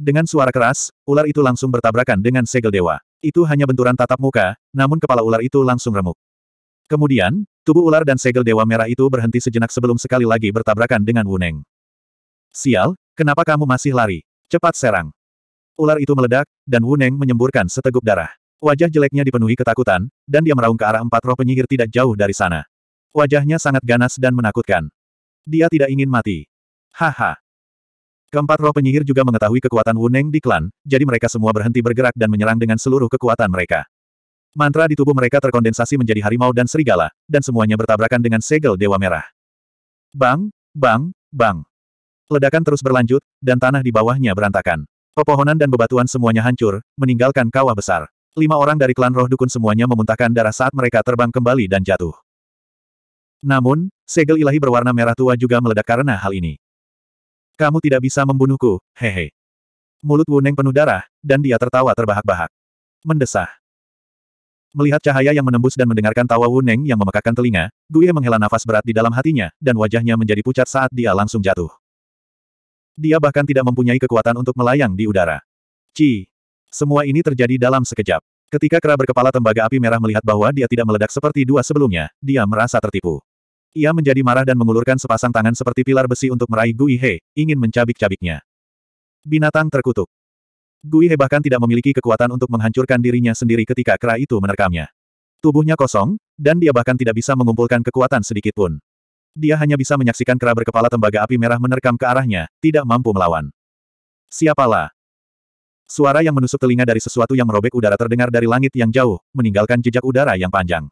Dengan suara keras, ular itu langsung bertabrakan dengan segel dewa. Itu hanya benturan tatap muka, namun kepala ular itu langsung remuk. Kemudian, tubuh ular dan segel dewa merah itu berhenti sejenak sebelum sekali lagi bertabrakan dengan Wuneng. Sial, kenapa kamu masih lari? Cepat serang. Ular itu meledak, dan Wuneng menyemburkan seteguk darah. Wajah jeleknya dipenuhi ketakutan, dan dia meraung ke arah empat roh penyihir tidak jauh dari sana. Wajahnya sangat ganas dan menakutkan. Dia tidak ingin mati. Haha. Keempat roh penyihir juga mengetahui kekuatan Wuneng di klan, jadi mereka semua berhenti bergerak dan menyerang dengan seluruh kekuatan mereka. Mantra di tubuh mereka terkondensasi menjadi harimau dan serigala, dan semuanya bertabrakan dengan segel Dewa Merah. Bang, bang, bang. Ledakan terus berlanjut, dan tanah di bawahnya berantakan. Pepohonan dan bebatuan semuanya hancur, meninggalkan kawah besar. Lima orang dari klan roh dukun semuanya memuntahkan darah saat mereka terbang kembali dan jatuh. Namun, segel ilahi berwarna merah tua juga meledak karena hal ini. Kamu tidak bisa membunuhku, hehe. Mulut Wuneng penuh darah, dan dia tertawa terbahak-bahak. Mendesah. Melihat cahaya yang menembus dan mendengarkan tawa Wuneng yang memekakkan telinga, Guye menghela nafas berat di dalam hatinya, dan wajahnya menjadi pucat saat dia langsung jatuh. Dia bahkan tidak mempunyai kekuatan untuk melayang di udara. Ci. Semua ini terjadi dalam sekejap. Ketika kera berkepala tembaga api merah melihat bahwa dia tidak meledak seperti dua sebelumnya, dia merasa tertipu. Ia menjadi marah dan mengulurkan sepasang tangan seperti pilar besi untuk meraih Gui He, ingin mencabik-cabiknya. Binatang terkutuk. Gui He bahkan tidak memiliki kekuatan untuk menghancurkan dirinya sendiri ketika kera itu menerkamnya. Tubuhnya kosong, dan dia bahkan tidak bisa mengumpulkan kekuatan sedikit pun. Dia hanya bisa menyaksikan kera berkepala tembaga api merah menerkam ke arahnya, tidak mampu melawan. Siapalah? Suara yang menusuk telinga dari sesuatu yang merobek udara terdengar dari langit yang jauh, meninggalkan jejak udara yang panjang.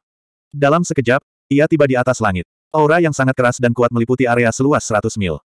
Dalam sekejap, ia tiba di atas langit. Aura yang sangat keras dan kuat meliputi area seluas 100 mil.